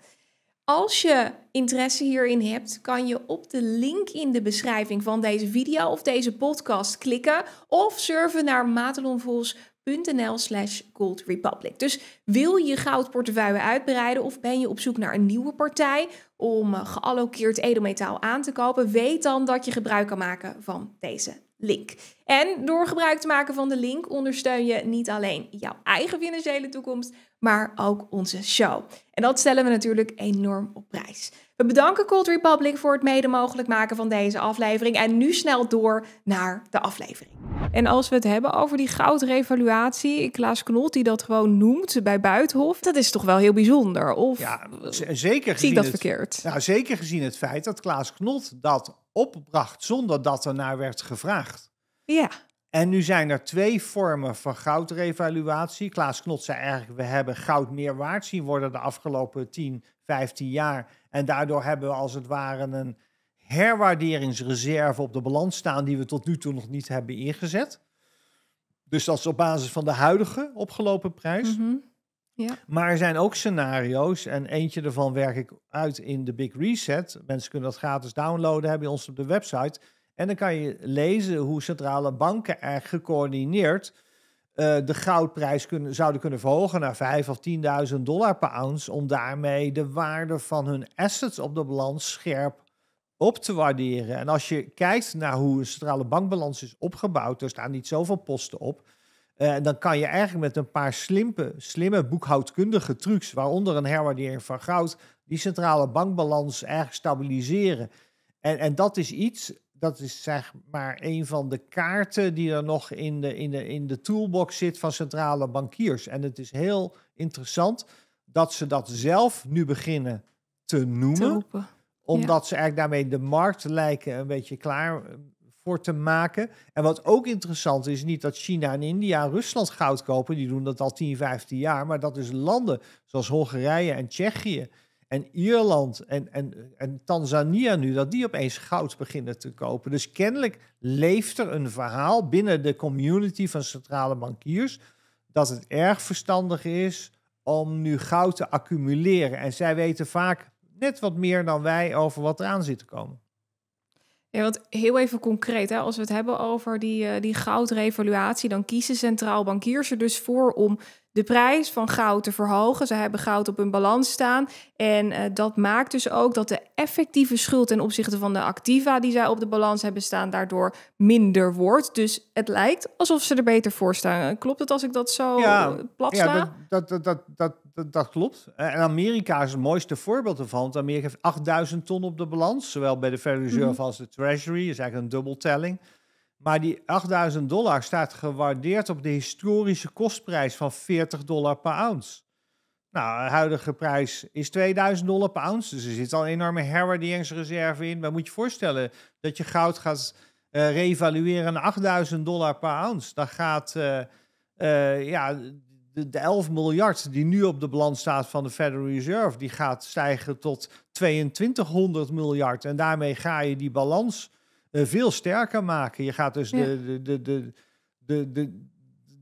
Als je interesse hierin hebt, kan je op de link in de beschrijving van deze video of deze podcast klikken of surfen naar matelonvols.nl slash goldrepublic. Dus wil je goudportefeuille uitbreiden of ben je op zoek naar een nieuwe partij om eh, geallokeerd edelmetaal aan te kopen, weet dan dat je gebruik kan maken van deze link. En door gebruik te maken van de link ondersteun je niet alleen jouw eigen financiële toekomst, maar ook onze show. En dat stellen we natuurlijk enorm op prijs. We bedanken Cold Republic voor het mede mogelijk maken van deze aflevering. En nu snel door naar de aflevering. En als we het hebben over die goudrevaluatie, Klaas Knot die dat gewoon noemt bij Buitenhof, dat is toch wel heel bijzonder? Of ja, zeker gezien zie dat het, verkeerd? Nou, zeker gezien het feit dat Klaas Knot dat opbracht zonder dat er naar werd gevraagd. Ja. En nu zijn er twee vormen van goudrevaluatie. Klaas Knot zei eigenlijk, we hebben goud meer waard zien worden de afgelopen 10, 15 jaar. En daardoor hebben we als het ware een herwaarderingsreserve op de balans staan die we tot nu toe nog niet hebben ingezet. Dus dat is op basis van de huidige opgelopen prijs. Mhm. ja. Maar er zijn ook scenario's en eentje daarvan werk ik uit in de Big Reset. Mensen kunnen dat gratis downloaden, hebben ons op de website en dan kan je lezen hoe centrale banken er gecoördineerd eh, de goudprijs kunnen, zouden kunnen verhogen naar 5 of 10.000 dollar per ounce. Om daarmee de waarde van hun assets op de balans scherp op te waarderen. En als je kijkt naar hoe een centrale bankbalans is opgebouwd, er staan niet zoveel posten op. Eh, dan kan je eigenlijk met een paar slimme, slimme boekhoudkundige trucs, waaronder een herwaardering van goud, die centrale bankbalans erg stabiliseren. En, en dat is iets dat is zeg maar een van de kaarten die er nog in de, in, de, in de toolbox zit van centrale bankiers. En het is heel interessant dat ze dat zelf nu beginnen te noemen. omdat ze eigenlijk daarmee de markt lijken een beetje klaar eh, voor te maken. En wat ook interessant is, niet dat China en India en Rusland goud kopen. Die doen dat al 10, 15 jaar. Maar dat is landen zoals Hongarije en Tsjechië en Ierland en, en, en Tanzania nu, dat die opeens goud beginnen te kopen. Dus kennelijk leeft er een verhaal binnen de community van centrale bankiers dat het erg verstandig is om nu goud te accumuleren. En zij weten vaak net wat meer dan wij over wat eraan zit te komen. Ja, want heel even concreet, hè, als we het hebben over die, eh, die goudrevaluatie, dan kiezen centraal bankiers er dus voor om de prijs van goud te verhogen. Ze hebben goud op hun balans staan. En eh, dat maakt dus ook dat de effectieve schuld ten opzichte van de activa die zij op de balans hebben staan, daardoor minder wordt. Dus het lijkt alsof ze er beter voor staan. Klopt het als ik dat zo eh, ja, plat Ja, dat, dat, dat, dat, dat, klopt. Eh, en Amerika is het mooiste voorbeeld ervan. Want Amerika heeft 8000 ton op de balans, zowel bij de Federal Reserve mhm. als de Treasury. Dat is eigenlijk een dubbeltelling. Maar die 8000 dollar staat gewaardeerd op de historische kostprijs van 40 dollar per ounce. Nou, de huidige prijs is 2000 dollar per ounce. Dus er zit al een enorme herwaarderingsreserve in. Maar moet je voorstellen dat je goud gaat eh, revalueren naar 8000 dollar per ounce. Dan gaat eh, eh, ja, de, de, 11 miljard die nu op de balans staat van de Federal Reserve, die gaat stijgen tot 2200 miljard. En daarmee ga je die balans eh, veel sterker maken. Je gaat dus de, de, de, de, de,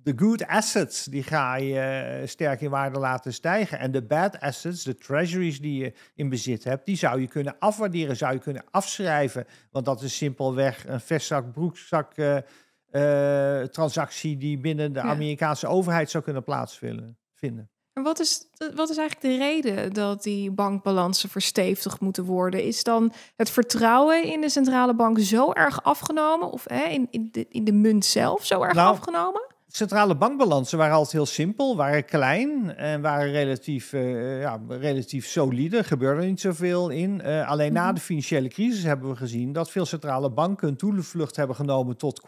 de good assets, die ga je eh, sterk in waarde laten stijgen. En de bad assets, de treasuries die je in bezit hebt, die zou je kunnen afwaarderen, zou je kunnen afschrijven. Want dat is simpelweg een vestzak, broekzak eh, transactie die binnen de Amerikaanse overheid zou kunnen plaatsvinden. Vinden wat is, wat is eigenlijk de reden dat die bankbalansen verstevigd moeten worden? Is dan het vertrouwen in de centrale bank zo erg afgenomen? Of hè, in, in, de, in de munt zelf zo erg nou, afgenomen? Centrale bankbalansen waren altijd heel simpel, waren klein en waren relatief, uh, ja, relatief solide. Gebeurde niet zoveel in. Eh, alleen na mhm. de financiële crisis hebben we gezien dat veel centrale banken een toelevlucht hebben genomen tot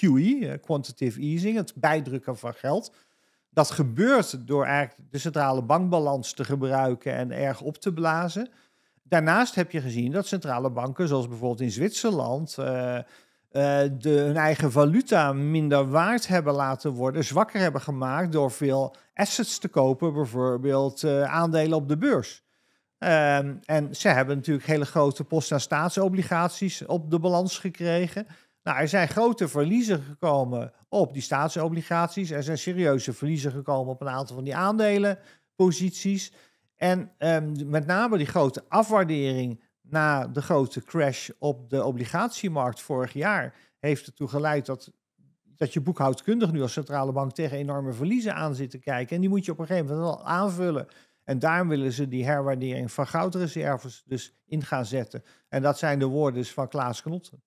QE, eh, quantitative easing, het bijdrukken van geld dat gebeurt door eigenlijk de centrale bankbalans te gebruiken en erg op te blazen. Daarnaast heb je gezien dat centrale banken, zoals bijvoorbeeld in Zwitserland, eh, eh, de, hun eigen valuta minder waard hebben laten worden, zwakker hebben gemaakt door veel assets te kopen, bijvoorbeeld eh, aandelen op de beurs. Ehm, en ze hebben natuurlijk hele grote post en staatsobligaties op de balans gekregen. Nou, er zijn grote verliezen gekomen op die staatsobligaties. Er zijn serieuze verliezen gekomen op een aantal van die aandelenposities. En ehm, met name die grote afwaardering na de grote crash op de obligatiemarkt vorig jaar heeft ertoe geleid dat, dat je boekhoudkundig nu als centrale bank tegen enorme verliezen aan zit te kijken. En die moet je op een gegeven moment wel aanvullen. En daarom willen ze die herwaardering van goudreserves dus in gaan zetten. En dat zijn de woorden dus van Klaas Knotten.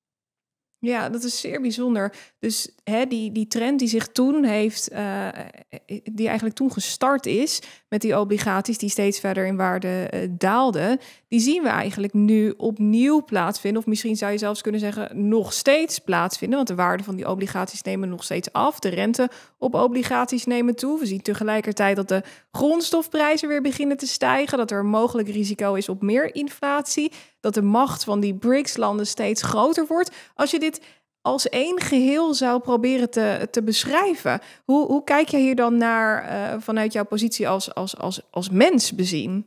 Ja, dat is zeer bijzonder. Dus hè, die, die trend die zich toen heeft, eh, eh, eh, die eigenlijk toen gestart is met die obligaties die steeds verder in waarde daalden, die zien we eigenlijk nu opnieuw plaatsvinden. Of misschien zou je zelfs kunnen zeggen nog steeds plaatsvinden, want de waarde van die obligaties nemen nog steeds af. De rente op obligaties nemen toe. We zien tegelijkertijd dat de grondstofprijzen weer beginnen te stijgen, dat er mogelijk risico is op meer inflatie dat de macht van die BRICS-landen steeds groter wordt. Als je dit als één geheel zou proberen te, te beschrijven, hoe, hoe kijk je hier dan naar eh, vanuit jouw positie als, als, als, als mens bezien?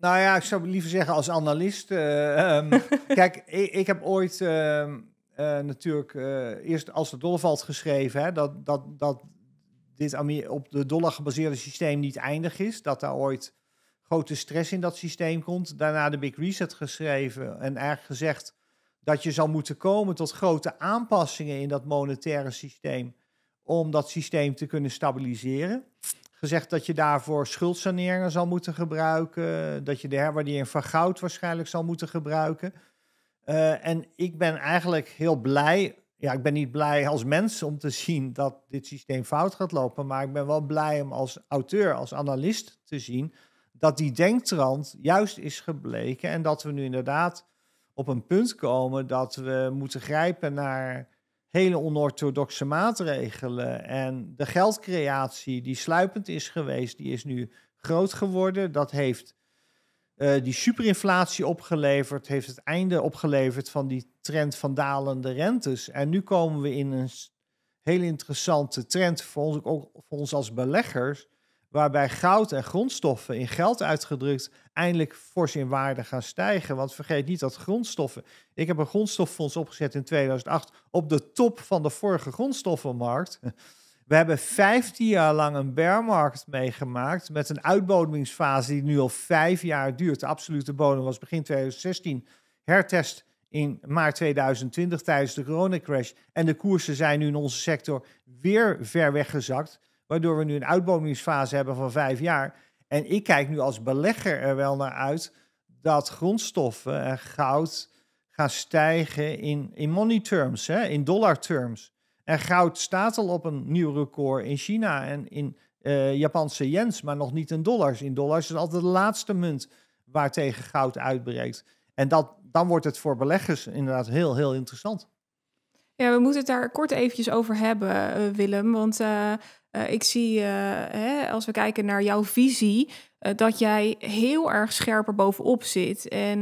Nou ja, ik zou liever zeggen als analist. Eh, ehm, kijk, ik, ik, heb ooit ehm, eh, natuurlijk eerst als de dollar valt geschreven hè, dat, dat, dat dit op de dollar gebaseerde systeem niet eindig is. Dat daar ooit grote stress in dat systeem komt. Daarna de Big Reset geschreven en eigenlijk gezegd dat je zal moeten komen tot grote aanpassingen in dat monetaire systeem om dat systeem te kunnen stabiliseren. Gezegd dat je daarvoor schuldsaneringen zal moeten gebruiken, dat je de herwaardering van goud waarschijnlijk zal moeten gebruiken. Eh, en ik ben eigenlijk heel blij. Ja, ik ben niet blij als mens om te zien dat dit systeem fout gaat lopen, maar ik ben wel blij om als auteur, als analist te zien dat die denktrand juist is gebleken en dat we nu inderdaad op een punt komen dat we moeten grijpen naar hele onorthodoxe maatregelen. En de geldcreatie die sluipend is geweest, die is nu groot geworden. Dat heeft eh, die superinflatie opgeleverd, heeft het einde opgeleverd van die trend van dalende rentes. En nu komen we in een hele interessante trend voor ons, ook voor ons als beleggers waarbij goud en grondstoffen in geld uitgedrukt eindelijk fors in waarde gaan stijgen. Want vergeet niet dat grondstoffen. Ik heb een grondstoffonds opgezet in 2008 op de top van de vorige grondstoffenmarkt. We hebben 15 jaar lang een bearmarkt meegemaakt met een uitbodemingsfase die nu al vijf jaar duurt. De absolute bodem was begin 2016, hertest in maart 2020 tijdens de coronacrash. En de koersen zijn nu in onze sector weer ver weggezakt. Waardoor we nu een uitbomingsfase hebben van vijf jaar. En ik kijk nu als belegger er wel naar uit dat grondstoffen en goud gaan stijgen in, in money terms, hè, in dollar terms. En goud staat al op een nieuw record in China en in eh, Japanse yens, maar nog niet in dollars. In dollars is altijd de laatste munt waartegen goud uitbreekt. En dat, dan wordt het voor beleggers inderdaad heel, heel interessant. Ja, we moeten het daar kort eventjes over hebben, eh, Willem. Want eh, eh, ik zie, eh, hè, als we kijken naar jouw visie, eh, dat jij heel erg scherper bovenop zit. En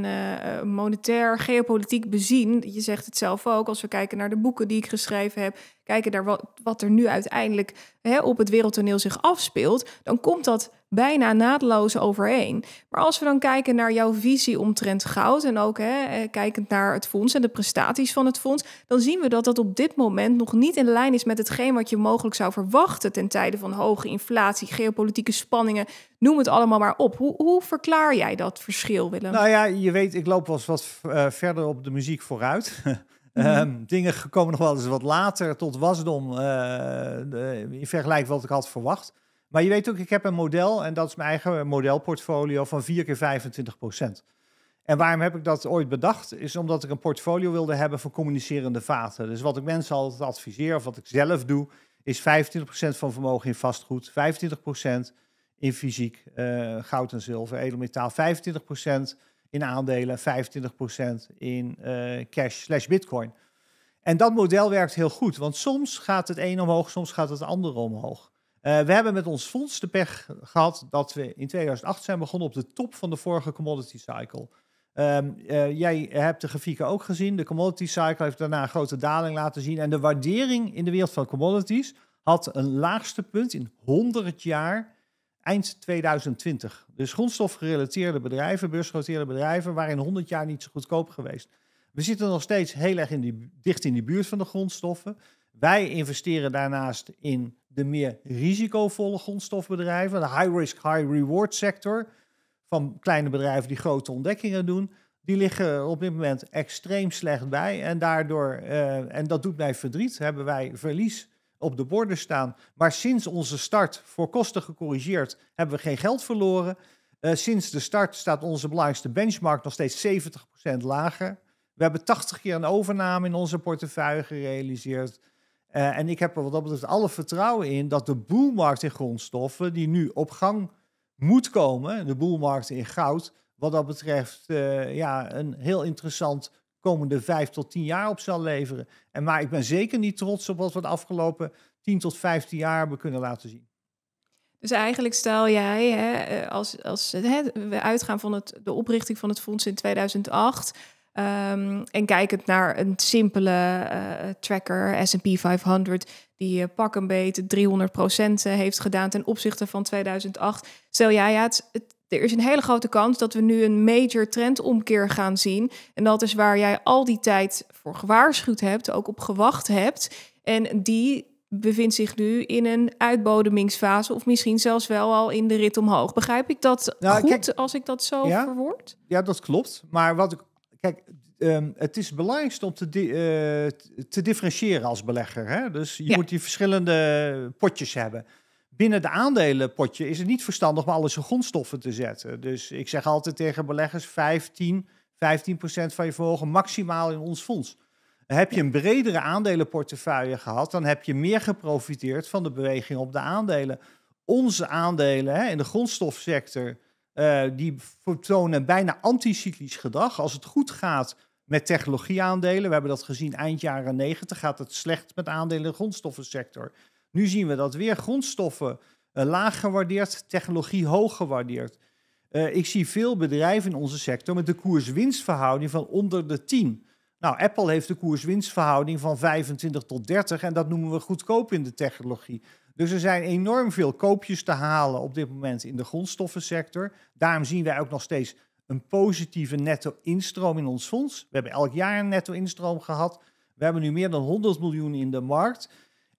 monetair, geopolitiek bezien, je zegt het zelf ook, als we kijken naar de boeken die ik geschreven heb, kijken naar wat, wat er nu uiteindelijk hè, op het wereldtoneel zich afspeelt, dan komt dat bijna naadloos overheen. Maar als we dan kijken naar jouw visie omtrent goud en ook hè, eh, kijkend naar het fonds en de prestaties van het fonds, dan zien we dat dat op dit moment nog niet in lijn is met hetgeen wat je mogelijk zou verwachten ten tijde van hoge inflatie, geopolitieke spanningen, noem het allemaal maar op. Hoe, hoe verklaar jij dat verschil, Willem? Nou ja, je weet, ik loop wel eens wat eh, verder op de muziek vooruit. Ehm, mhm. dingen komen nog wel eens wat later tot wasdom uh, in vergelijking wat ik had verwacht. Maar je weet ook, ik heb een model en dat is mijn eigen modelportfolio van 4 keer 25 procent. En waarom heb ik dat ooit bedacht? Is omdat ik een portfolio wilde hebben voor communicerende vaten. Dus wat ik mensen altijd adviseer, of wat ik zelf doe, is 25% van vermogen in vastgoed, 25% in fysiek, eh, goud en zilver, edelmetaal, 25% in aandelen, 25% in eh, cash slash bitcoin. En dat model werkt heel goed, want soms gaat het een omhoog, soms gaat het ander omhoog. Eh, we hebben met ons fonds de pech gehad dat we in 2008 zijn begonnen op de top van de vorige commodity cycle. Ehm, eh, jij hebt de grafieken ook gezien. De commodity cycle heeft daarna een grote daling laten zien. En de waardering in de wereld van commodities had een laagste punt in 100 jaar eind 2020. Dus grondstofgerelateerde bedrijven, beursgerelateerde bedrijven, waren in 100 jaar niet zo goedkoop geweest. We zitten nog steeds heel erg in dicht in de buurt van de grondstoffen. Wij investeren daarnaast in de meer risicovolle grondstofbedrijven, de high-risk, high-reward sector, van kleine bedrijven die grote ontdekkingen doen, die liggen op dit moment extreem slecht bij. En daardoor, eh, en dat doet mij verdriet, hebben wij verlies op de borden staan. Maar sinds onze start, voor kosten gecorrigeerd, hebben we geen geld verloren. Eh, sinds de start staat onze belangrijkste benchmark nog steeds 70% lager. We hebben 80 keer een overname in onze portefeuille gerealiseerd. Eh, en ik heb er wat dat betreft alle vertrouwen in dat de boelmarkt in grondstoffen, die nu op gang moet komen, de boelmarkt in goud, wat dat betreft eh, ja, een heel interessant komende vijf tot tien jaar op zal leveren. En, maar ik ben zeker niet trots op wat we de afgelopen tien tot vijftien jaar hebben kunnen laten zien. Dus eigenlijk stel jij, hè, eh, als, als hè, we uitgaan van het, de oprichting van het fonds in 2008 Ehm, en kijkend naar een simpele eh, tracker, SP 500, die eh, pak een beetje 300% eh, heeft gedaan ten opzichte van 2008. Stel jij ja het, er is een hele grote kans dat we nu een major trendomkeer gaan zien. En dat is waar jij al die tijd voor gewaarschuwd hebt, ook op gewacht hebt. En die bevindt zich nu in een uitbodemingsfase of misschien zelfs wel al in de rit omhoog. Begrijp ik dat nou, goed als ik dat zo verwoord? Ja, dat klopt. Maar wat ik kijk, ehm, het is belangrijk om te, eh, te differentiëren als belegger. Hè? Dus je moet die verschillende potjes hebben. Binnen de aandelenpotje is het niet verstandig om alles in grondstoffen te zetten. Dus ik zeg altijd tegen beleggers 15, 15 van je vermogen maximaal in ons fonds. Heb je een bredere aandelenportefeuille gehad, dan heb je meer geprofiteerd van de beweging op de aandelen. Onze aandelen hè, in de grondstofsector eh, die vertonen bijna anticyclisch gedrag. Als het goed gaat met technologieaandelen, we hebben dat gezien eind jaren 90, gaat het slecht met aandelen in de grondstoffensector. Nu zien we dat weer grondstoffen eh, laag gewaardeerd, technologie hoog gewaardeerd. Eh, ik zie veel bedrijven in onze sector met de koers-winstverhouding van onder de 10. Nou, Apple heeft de koers-winstverhouding van 25 tot 30 en dat noemen we goedkoop in de technologie. Dus er zijn enorm veel koopjes te halen op dit moment in de grondstoffensector. Daarom zien wij ook nog steeds een positieve netto instroom in ons fonds. We hebben elk jaar een netto instroom gehad. We hebben nu meer dan 100 miljoen in de markt.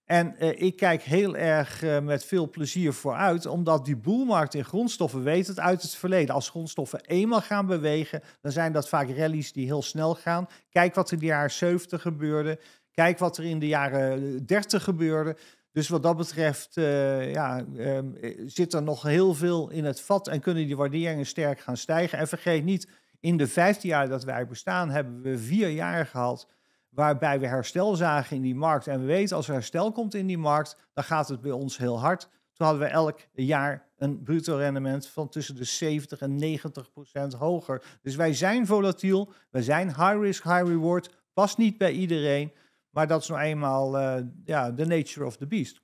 En eh, ik kijk heel erg eh, met veel plezier vooruit, omdat die boelmarkt in grondstoffen weet het uit het verleden. Als grondstoffen eenmaal gaan bewegen, dan zijn dat vaak rallies die heel snel gaan. Kijk wat er in de jaren 70 gebeurde. Kijk wat er in de jaren 30 eh, gebeurde. Dus wat dat betreft eh, ja, ehm, eh, zit er nog heel veel in het vat en kunnen die waarderingen sterk gaan stijgen. En vergeet niet, in de vijftien jaar dat wij bestaan hebben we vier jaar gehad waarbij we herstel zagen in die markt. En we weten als er herstel komt in die markt, dan gaat het bij ons heel hard. Toen hadden we elk jaar een bruto rendement van tussen de 70 en 90 procent hoger. Dus wij zijn volatiel, wij zijn high risk, high reward, past niet bij iedereen. Maar dat is nou eenmaal uh, ja, the nature of the beast.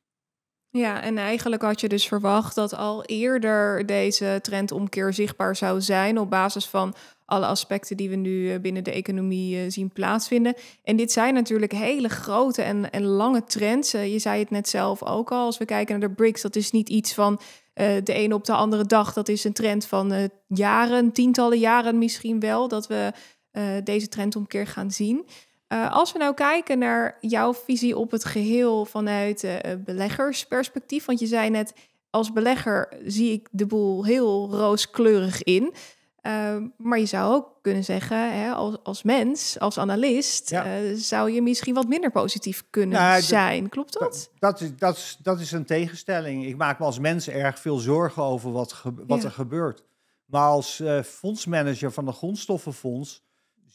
Ja, en eigenlijk had je dus verwacht dat al eerder deze trendomkeer zichtbaar zou zijn op basis van alle aspecten die we nu eh, binnen de economie eh, zien plaatsvinden. En dit zijn natuurlijk hele grote en, en lange trends. Je zei het net zelf ook al, als we kijken naar de BRICS, dat is niet iets van de ene op de andere dag. Dat is een trend van jaren, tientallen jaren misschien wel, dat we uh, deze trendomkeer gaan zien. Eh, als we nou kijken naar jouw visie op het geheel vanuit eh, beleggersperspectief, want je zei net, als belegger zie ik de boel heel rooskleurig in. Ehm, maar je zou ook kunnen zeggen, hè, als, als mens, als analist, eh, zou je misschien wat minder positief kunnen nou, zijn. Klopt dat? Dat is, dat, dat is een tegenstelling. Ik maak me als mens erg veel zorgen over wat, wat er gebeurt. Maar als fondsmanager van de grondstoffenfonds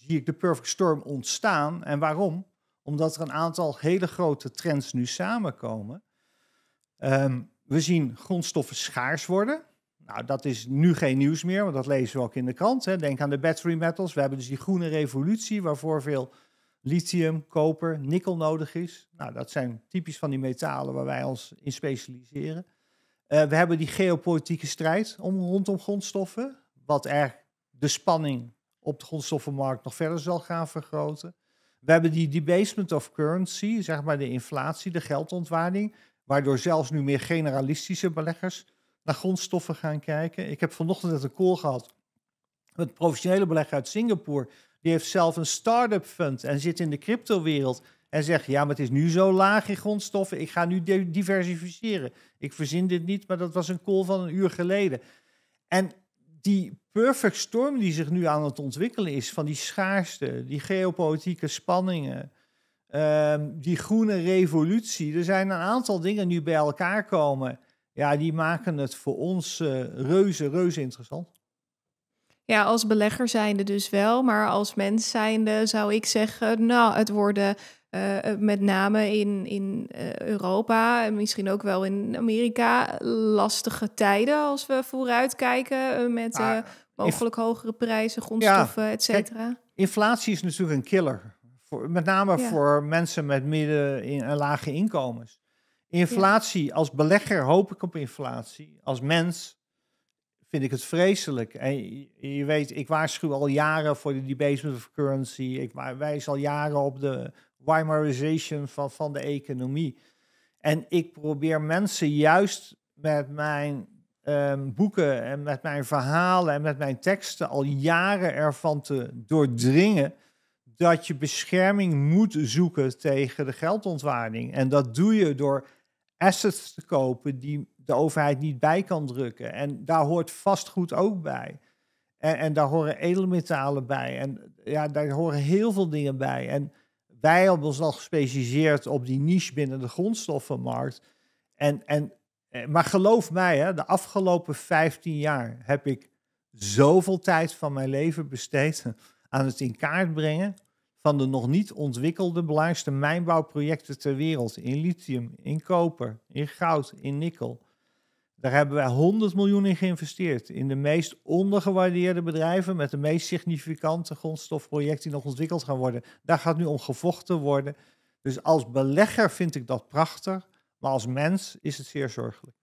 zie ik de perfect storm ontstaan. En waarom? Omdat er een aantal hele grote trends nu samenkomen. Ehm, we zien grondstoffen schaars worden. Nou, dat is nu geen nieuws meer, want dat lezen we ook in de krant. Hè. Denk aan de battery metals. We hebben dus die groene revolutie, waarvoor veel lithium, koper, nikkel nodig is. Nou, dat zijn typisch van die metalen waar wij ons in specialiseren. Eh, we hebben die geopolitieke strijd om, rondom grondstoffen, wat er de spanning op de grondstoffenmarkt nog verder zal gaan vergroten. We hebben die debasement of currency, zeg maar de inflatie, de geldontwaarding, waardoor zelfs nu meer generalistische beleggers naar grondstoffen gaan kijken. Ik heb vanochtend net een call gehad met een professionele belegger uit Singapore. Die heeft zelf een start-up fund en zit in de cryptowereld. En zegt, ja, maar het is nu zo laag in grondstoffen. Ik ga nu diversificeren. Ik verzin dit niet, maar dat was een call van een uur geleden. En die perfect storm die zich nu aan het ontwikkelen is, van die schaarste, die geopolitieke spanningen, ehm, die groene revolutie, er zijn een aantal dingen nu bij elkaar komen. Ja, die maken het voor ons eh, reuze, reuze interessant. Ja, als belegger zijnde dus wel, maar als mens zijnde zou ik zeggen, nou, het worden eh, eh, met name in, in eh, Europa en misschien ook wel in Amerika lastige tijden als we vooruitkijken met ah, mogelijk hogere prijzen, grondstoffen, ja, et cetera. Inflatie is natuurlijk een killer, voor, met name voor mensen met midden- in, en lage inkomens. Inflatie, als belegger hoop ik op inflatie. Als mens vind ik het vreselijk. En je, weet, ik waarschuw al jaren voor de debasement of currency. Ik wijs al jaren op de Weimarization van, van de economie. En ik probeer mensen juist met mijn ehm, boeken en met mijn verhalen en met mijn teksten al jaren ervan te doordringen dat je bescherming moet zoeken tegen de geldontwaarding. En dat doe je door assets te kopen die de overheid niet bij kan drukken. En daar hoort vastgoed ook bij. En, en daar horen edelmetalen bij. En ja, daar horen heel veel dingen bij. En wij hebben ons al gespecialiseerd op die niche binnen de grondstoffenmarkt. En, en, eh, maar geloof mij, hè, de afgelopen 15 jaar heb ik zoveel tijd van mijn leven besteed aan het in kaart brengen van de nog niet ontwikkelde belangrijkste mijnbouwprojecten ter wereld. In lithium, in koper, in goud, in nikkel. Daar hebben wij 100 miljoen in geïnvesteerd. In de meest ondergewaardeerde bedrijven met de meest significante grondstofprojecten die nog ontwikkeld gaan worden. Daar gaat nu om gevochten worden. Dus als belegger vind ik dat prachtig, maar als mens is het zeer zorgelijk.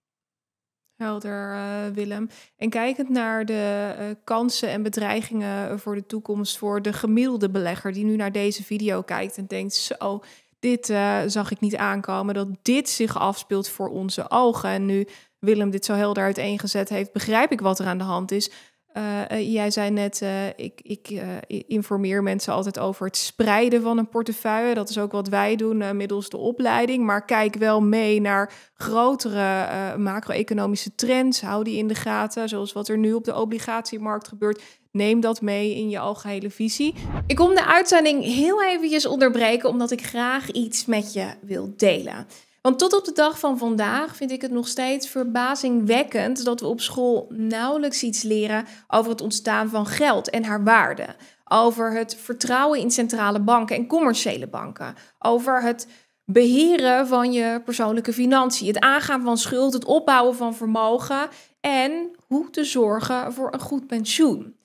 Helder, eh, Willem. En kijkend naar de eh, kansen en bedreigingen voor de toekomst voor de gemiddelde belegger die nu naar deze video kijkt en denkt: zo, dit eh, zag ik niet aankomen, dat dit zich afspeelt voor onze ogen. En nu Willem dit zo helder uiteengezet heeft, begrijp ik wat er aan de hand is. Eh, eh, jij zei net, uh, ik, ik informeer mensen altijd over het spreiden van een portefeuille. Dat is ook wat wij doen middels de opleiding. Maar kijk wel mee naar grotere macro-economische trends. Hou die in de gaten, zoals wat er nu op de obligatiemarkt gebeurt. Neem dat mee in je algehele visie. Ik kom de uitzending heel eventjes onderbreken, omdat ik graag iets met je wil delen. Want tot op de dag van vandaag vind ik het nog steeds verbazingwekkend dat we op school nauwelijks iets leren over het ontstaan van geld en haar waarde. Over het vertrouwen in centrale banken en commerciële banken. Over het beheren van je persoonlijke financiën. Het aangaan van schuld, het opbouwen van vermogen en hoe te zorgen voor een goed pensioen.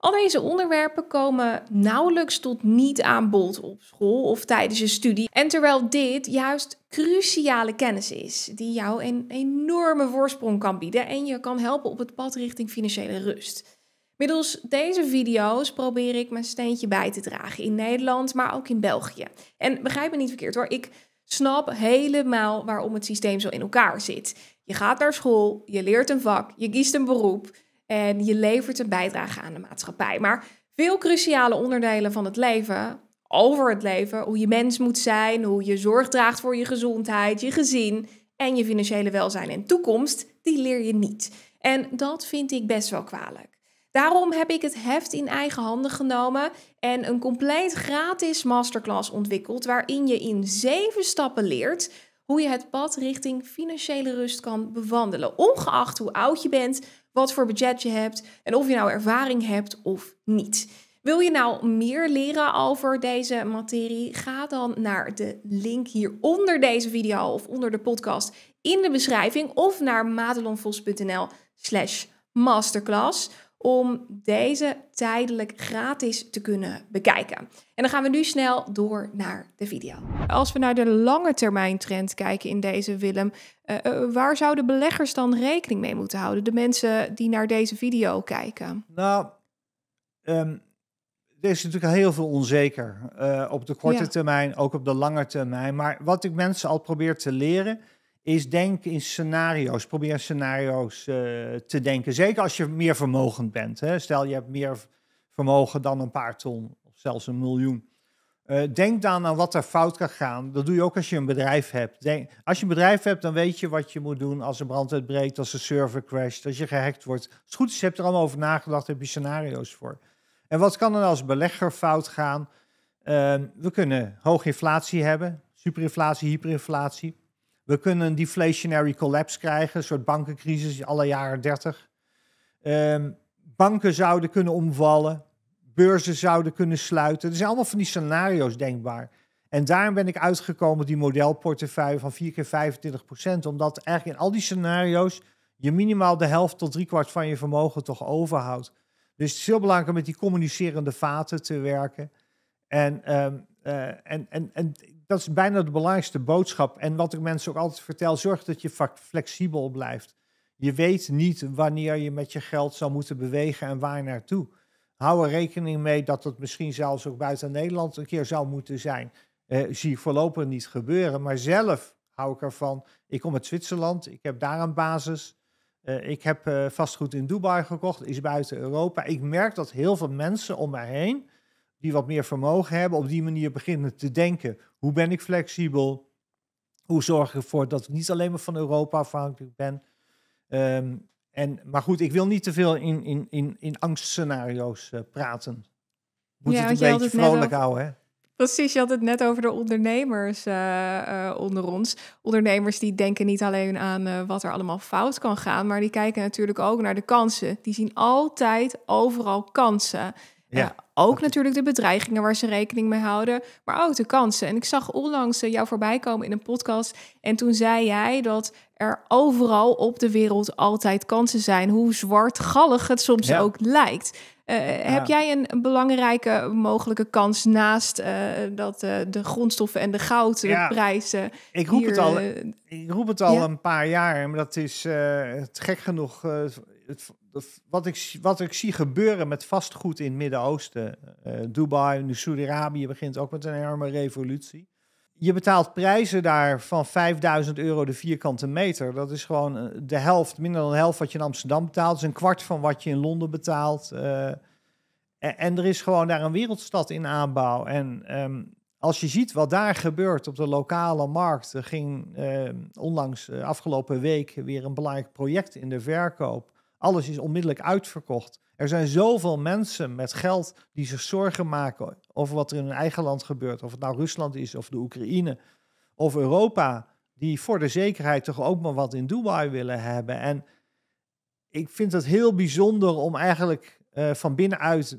Al deze onderwerpen komen nauwelijks tot niet aan bod op school of tijdens je studie. En terwijl dit juist cruciale kennis is, die jou een enorme voorsprong kan bieden en je kan helpen op het pad richting financiële rust. Middels deze video's probeer ik mijn steentje bij te dragen in Nederland, maar ook in België. En begrijp me niet verkeerd hoor, ik snap helemaal waarom het systeem zo in elkaar zit. Je gaat naar school, je leert een vak, je kiest een beroep. En je levert een bijdrage aan de maatschappij. Maar veel cruciale onderdelen van het leven, over het leven, hoe je mens moet zijn, hoe je zorg draagt voor je gezondheid, je gezin en je financiële welzijn en toekomst, die leer je niet. En dat vind ik best wel kwalijk. Daarom heb ik het heft in eigen handen genomen en een compleet gratis masterclass ontwikkeld waarin je in zeven stappen leert hoe je het pad richting financiële rust kan bewandelen, ongeacht hoe oud je bent, wat voor budget je hebt en of je nou ervaring hebt of niet. Wil je nou meer leren over deze materie? Ga dan naar de link hier onder deze video of onder de podcast in de beschrijving of naar madelonvos.nl slash masterclass om deze tijdelijk gratis te kunnen bekijken. En dan gaan we nu snel door naar de video. Als we naar de lange termijn trend kijken in deze Willem, eh, eh, waar zouden beleggers dan rekening mee moeten houden? De mensen die naar deze video kijken. Nou, um, er is natuurlijk heel veel onzeker eh, op de korte termijn, ook op de lange termijn. Maar wat ik mensen al probeer te leren is denken in scenario's. Probeer scenario's eh, te denken. Zeker als je meer vermogend bent. Hè. Stel je hebt meer vermogen dan een paar ton of zelfs een miljoen. Eh, denk dan aan wat er fout kan gaan. Dat doe je ook als je een bedrijf hebt. als je een bedrijf hebt, dan weet je wat je moet doen als een brand uitbreekt, als een server crasht, als je gehackt wordt. het goed is, heb je er allemaal over nagedacht, heb je scenario's voor. En wat kan er als belegger fout gaan? Ehm, we kunnen hoge inflatie hebben, superinflatie, hyperinflatie. We kunnen een deflationary collapse krijgen, een soort bankencrisis alle jaren 30. Ehm, banken zouden kunnen omvallen, beurzen zouden kunnen sluiten. Er zijn allemaal van die scenario's denkbaar. En daarom ben ik uitgekomen die modelportefeuille van 4 keer 25 procent. Omdat eigenlijk in al die scenario's je minimaal de helft tot driekwart van je vermogen toch overhoudt. Dus het is heel belangrijk om met die communicerende vaten te werken. En, ehm, eh, en, en, en dat is bijna de belangrijkste boodschap. En wat ik mensen ook altijd vertel, zorg dat je flexibel blijft. Je weet niet wanneer je met je geld zou moeten bewegen en waar naartoe. Hou er rekening mee dat het misschien zelfs ook buiten Nederland een keer zou moeten zijn. Uh, zie ik voorlopig niet gebeuren. Maar zelf hou ik ervan. Ik kom uit Zwitserland, ik heb daar een basis. Eh, ik heb eh, vastgoed in Dubai gekocht, is buiten Europa. Ik merk dat heel veel mensen om mij heen, die wat meer vermogen hebben, op die manier beginnen te denken. Hoe ben ik flexibel? Hoe zorg ik ervoor dat ik niet alleen maar van Europa afhankelijk ben? Ehm, en, maar goed, ik wil niet te veel in, in, in, in angstscenario's eh, praten. Moet het een beetje vrolijk houden, hè? Precies, je had het net over de ondernemers eh, eh, onder ons. Ondernemers die denken niet alleen aan wat er allemaal fout kan gaan, maar die kijken natuurlijk ook naar de kansen. Die zien altijd overal kansen. Ja. Eh, ook natuurlijk de bedreigingen waar ze rekening mee houden, maar ook de kansen. En ik zag onlangs eh, jou voorbij komen in een podcast en toen zei jij dat er overal op de wereld altijd kansen zijn, hoe zwartgallig het soms ook lijkt. Eh, heb jij een, belangrijke mogelijke kans naast dat de grondstoffen en de goudprijzen? Ja, ik, roep het al, ik roep het al een paar jaar, maar dat is het gek genoeg. Het, wat, ik, wat ik zie gebeuren met vastgoed in het Midden-Oosten. Eh, Dubai, nu Saudi-Arabië begint ook met een enorme revolutie. Je betaalt prijzen daar van 5000 euro de vierkante meter. Dat is gewoon eh, de helft, minder dan de helft wat je in Amsterdam betaalt. is dus een kwart van wat je in Londen betaalt. Eh. en, er is gewoon daar een wereldstad in aanbouw. En ehm, als je ziet wat daar gebeurt op de lokale markt, er ging ehm, onlangs afgelopen week weer een belangrijk project in de verkoop. Alles is onmiddellijk uitverkocht. Er zijn zoveel mensen met geld die zich zorgen maken over wat er in hun eigen land gebeurt. Of het nou Rusland is, of de Oekraïne, of Europa. Die voor de zekerheid toch ook maar wat in Dubai willen hebben. En ik vind het heel bijzonder om eigenlijk eh, van binnenuit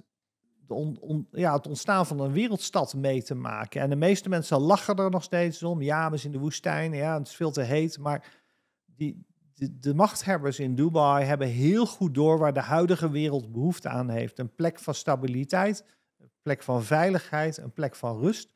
de ja, het ontstaan van een wereldstad mee te maken. En de meeste mensen lachen er nog steeds om. Ja, we zijn in de woestijn. Ja, het is veel te heet. Maar die, de, machthebbers in Dubai hebben heel goed door waar de huidige wereld behoefte aan heeft. Een plek van stabiliteit, een plek van veiligheid, een plek van rust.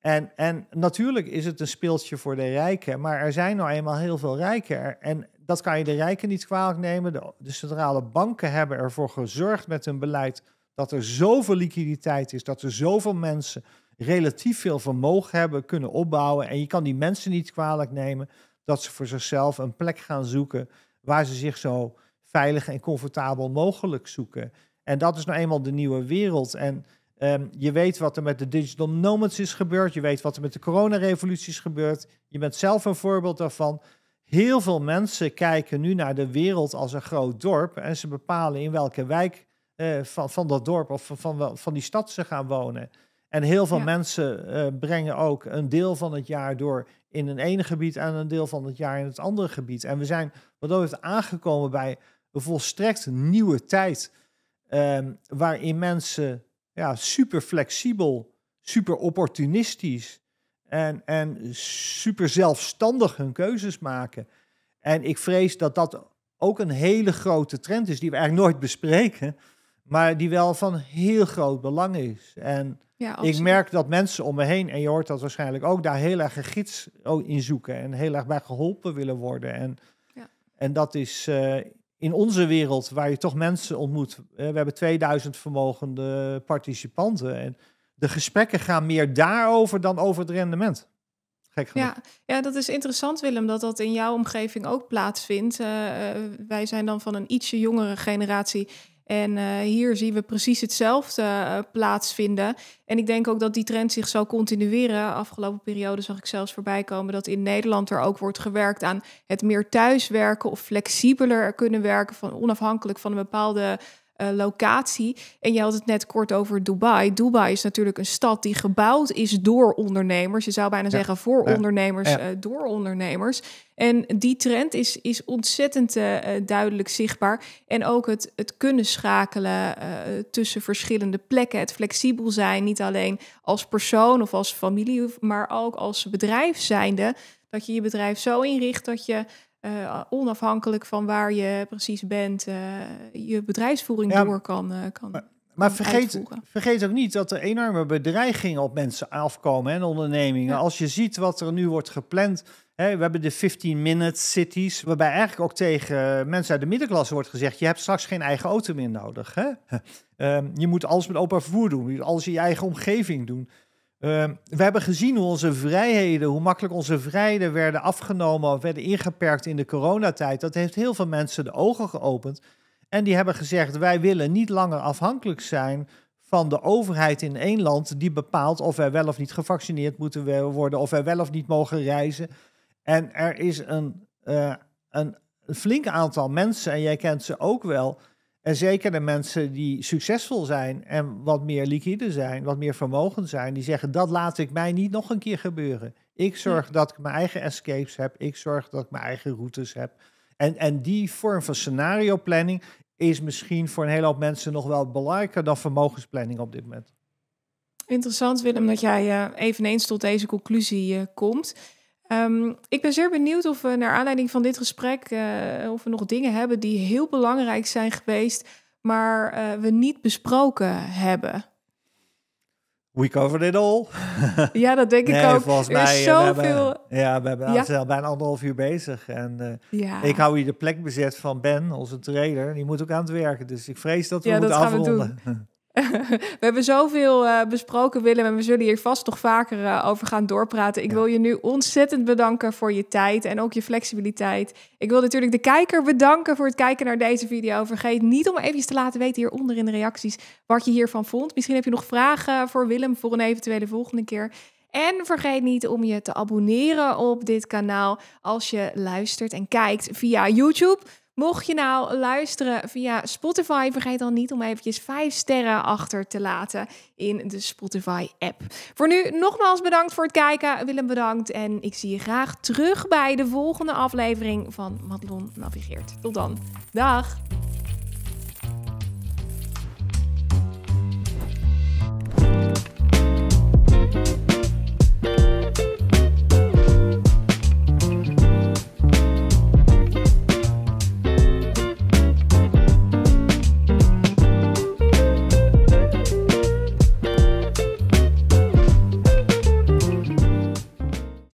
En, en natuurlijk is het een speeltje voor de rijken, maar er zijn nou eenmaal heel veel rijken. En dat kan je de rijken niet kwalijk nemen. De, de centrale banken hebben ervoor gezorgd met hun beleid dat er zoveel liquiditeit is, dat er zoveel mensen relatief veel vermogen hebben, kunnen opbouwen. En je kan die mensen niet kwalijk nemen dat ze voor zichzelf een plek gaan zoeken waar ze zich zo veilig en comfortabel mogelijk zoeken. En dat is nou eenmaal de nieuwe wereld. En ehm, je weet wat er met de digital nomads is gebeurd. Je weet wat er met de coronarevolutie is gebeurd. Je bent zelf een voorbeeld daarvan. Heel veel mensen kijken nu naar de wereld als een groot dorp. En ze bepalen in welke wijk eh, van, van dat dorp of van, van, van die stad ze gaan wonen. En heel veel mensen eh, brengen ook een deel van het jaar door in een ene gebied en een deel van het jaar in het andere gebied. En we zijn wat dat heeft aangekomen bij een volstrekt nieuwe tijd. Um, waarin mensen ja, super flexibel, super opportunistisch en, en super zelfstandig hun keuzes maken. En ik vrees dat dat ook een hele grote trend is die we eigenlijk nooit bespreken maar die wel van heel groot belang is. En ik merk dat mensen om me heen, en je hoort dat waarschijnlijk ook, daar heel erg een gids oh, in zoeken en heel erg bij geholpen willen worden. En, ja. en dat is eh, in onze wereld, waar je toch mensen ontmoet. Eh, we hebben 2000 vermogende participanten. En de gesprekken gaan meer daarover dan over het rendement. Gek genoeg. ja, ja, dat is interessant, Willem, dat dat in jouw omgeving ook plaatsvindt. Eh, wij zijn dan van een ietsje jongere generatie en eh, hier zien we precies hetzelfde eh, plaatsvinden. En ik denk ook dat die trend zich zal continueren. Afgelopen periode zag ik zelfs voorbij komen dat in Nederland er ook wordt gewerkt aan het meer thuiswerken of flexibeler kunnen werken van onafhankelijk van een bepaalde eh, locatie. En je had het net kort over Dubai. Dubai is natuurlijk een stad die gebouwd is door ondernemers. Je zou bijna zeggen voor ondernemers, eh, door ondernemers. En die trend is, is ontzettend eh, duidelijk zichtbaar. En ook het, het kunnen schakelen tussen verschillende plekken. Het flexibel zijn, niet alleen als persoon of als familie, maar ook als bedrijf zijnde. Dat je je bedrijf zo inricht dat je eh, onafhankelijk van waar je precies bent, uh, je bedrijfsvoering ja, door kan. Eh, kan maar, vergeet, vergeet ook niet dat er enorme bedreigingen op mensen afkomen en ondernemingen. Als je ziet wat er nu wordt gepland. Hè, we hebben de 15-minute cities, waarbij eigenlijk ook tegen mensen uit de middenklasse wordt gezegd: je hebt straks geen eigen auto meer nodig. Hè? Ehm, je moet alles met openbaar vervoer doen, je alles in je eigen omgeving doen. Ehm, we hebben gezien hoe onze vrijheden, hoe makkelijk onze vrijheden werden afgenomen of werden ingeperkt in de coronatijd. Dat heeft heel veel mensen de ogen geopend. En die hebben gezegd: wij willen niet langer afhankelijk zijn van de overheid in één land die bepaalt of wij wel of niet gevaccineerd moeten worden, of wij wel of niet mogen reizen. En er is een, eh, een flink aantal mensen, en jij kent ze ook wel, en zeker de mensen die succesvol zijn en wat meer liquide zijn, wat meer vermogend zijn, die zeggen dat laat ik mij niet nog een keer gebeuren. Ik zorg hm. dat ik mijn eigen escapes heb, ik zorg dat ik mijn eigen routes heb. En, en die vorm van scenario planning is misschien voor een hele hoop mensen nog wel belangrijker dan vermogensplanning op dit moment. Interessant, Willem, dat jij uh, eveneens tot deze conclusie eh, komt. Ehm, ik ben zeer benieuwd of we naar aanleiding van dit gesprek eh, of we nog dingen hebben die heel belangrijk zijn geweest, maar uh, we niet besproken hebben. We covered it all. ja, dat denk ik ook. Eh, we mij, zoveel... ja, we hebben al bijna anderhalf uur bezig. En ik hou hier de plek bezet van Ben, onze trader. Die moet ook aan het werken. Dus ik vrees dat we moeten dat afronden. we hebben zoveel eh, besproken, Willem, en we zullen hier vast nog vaker eh, over gaan doorpraten. Ik wil je nu ontzettend bedanken voor je tijd en ook je flexibiliteit. Ik wil natuurlijk de kijker bedanken voor het kijken naar deze video. Vergeet niet om even te laten weten hieronder in de reacties wat je hiervan vond. Misschien heb je nog vragen voor Willem voor een eventuele volgende keer. En vergeet niet om je te abonneren op dit kanaal als je luistert en kijkt via YouTube. Mocht je nou luisteren via Spotify, vergeet dan niet om eventjes 5 sterren achter te laten in de Spotify-app. Voor nu nogmaals bedankt voor het kijken. Willem bedankt en ik zie je graag terug bij de volgende aflevering van Madelon Navigeert. Tot dan. Dag!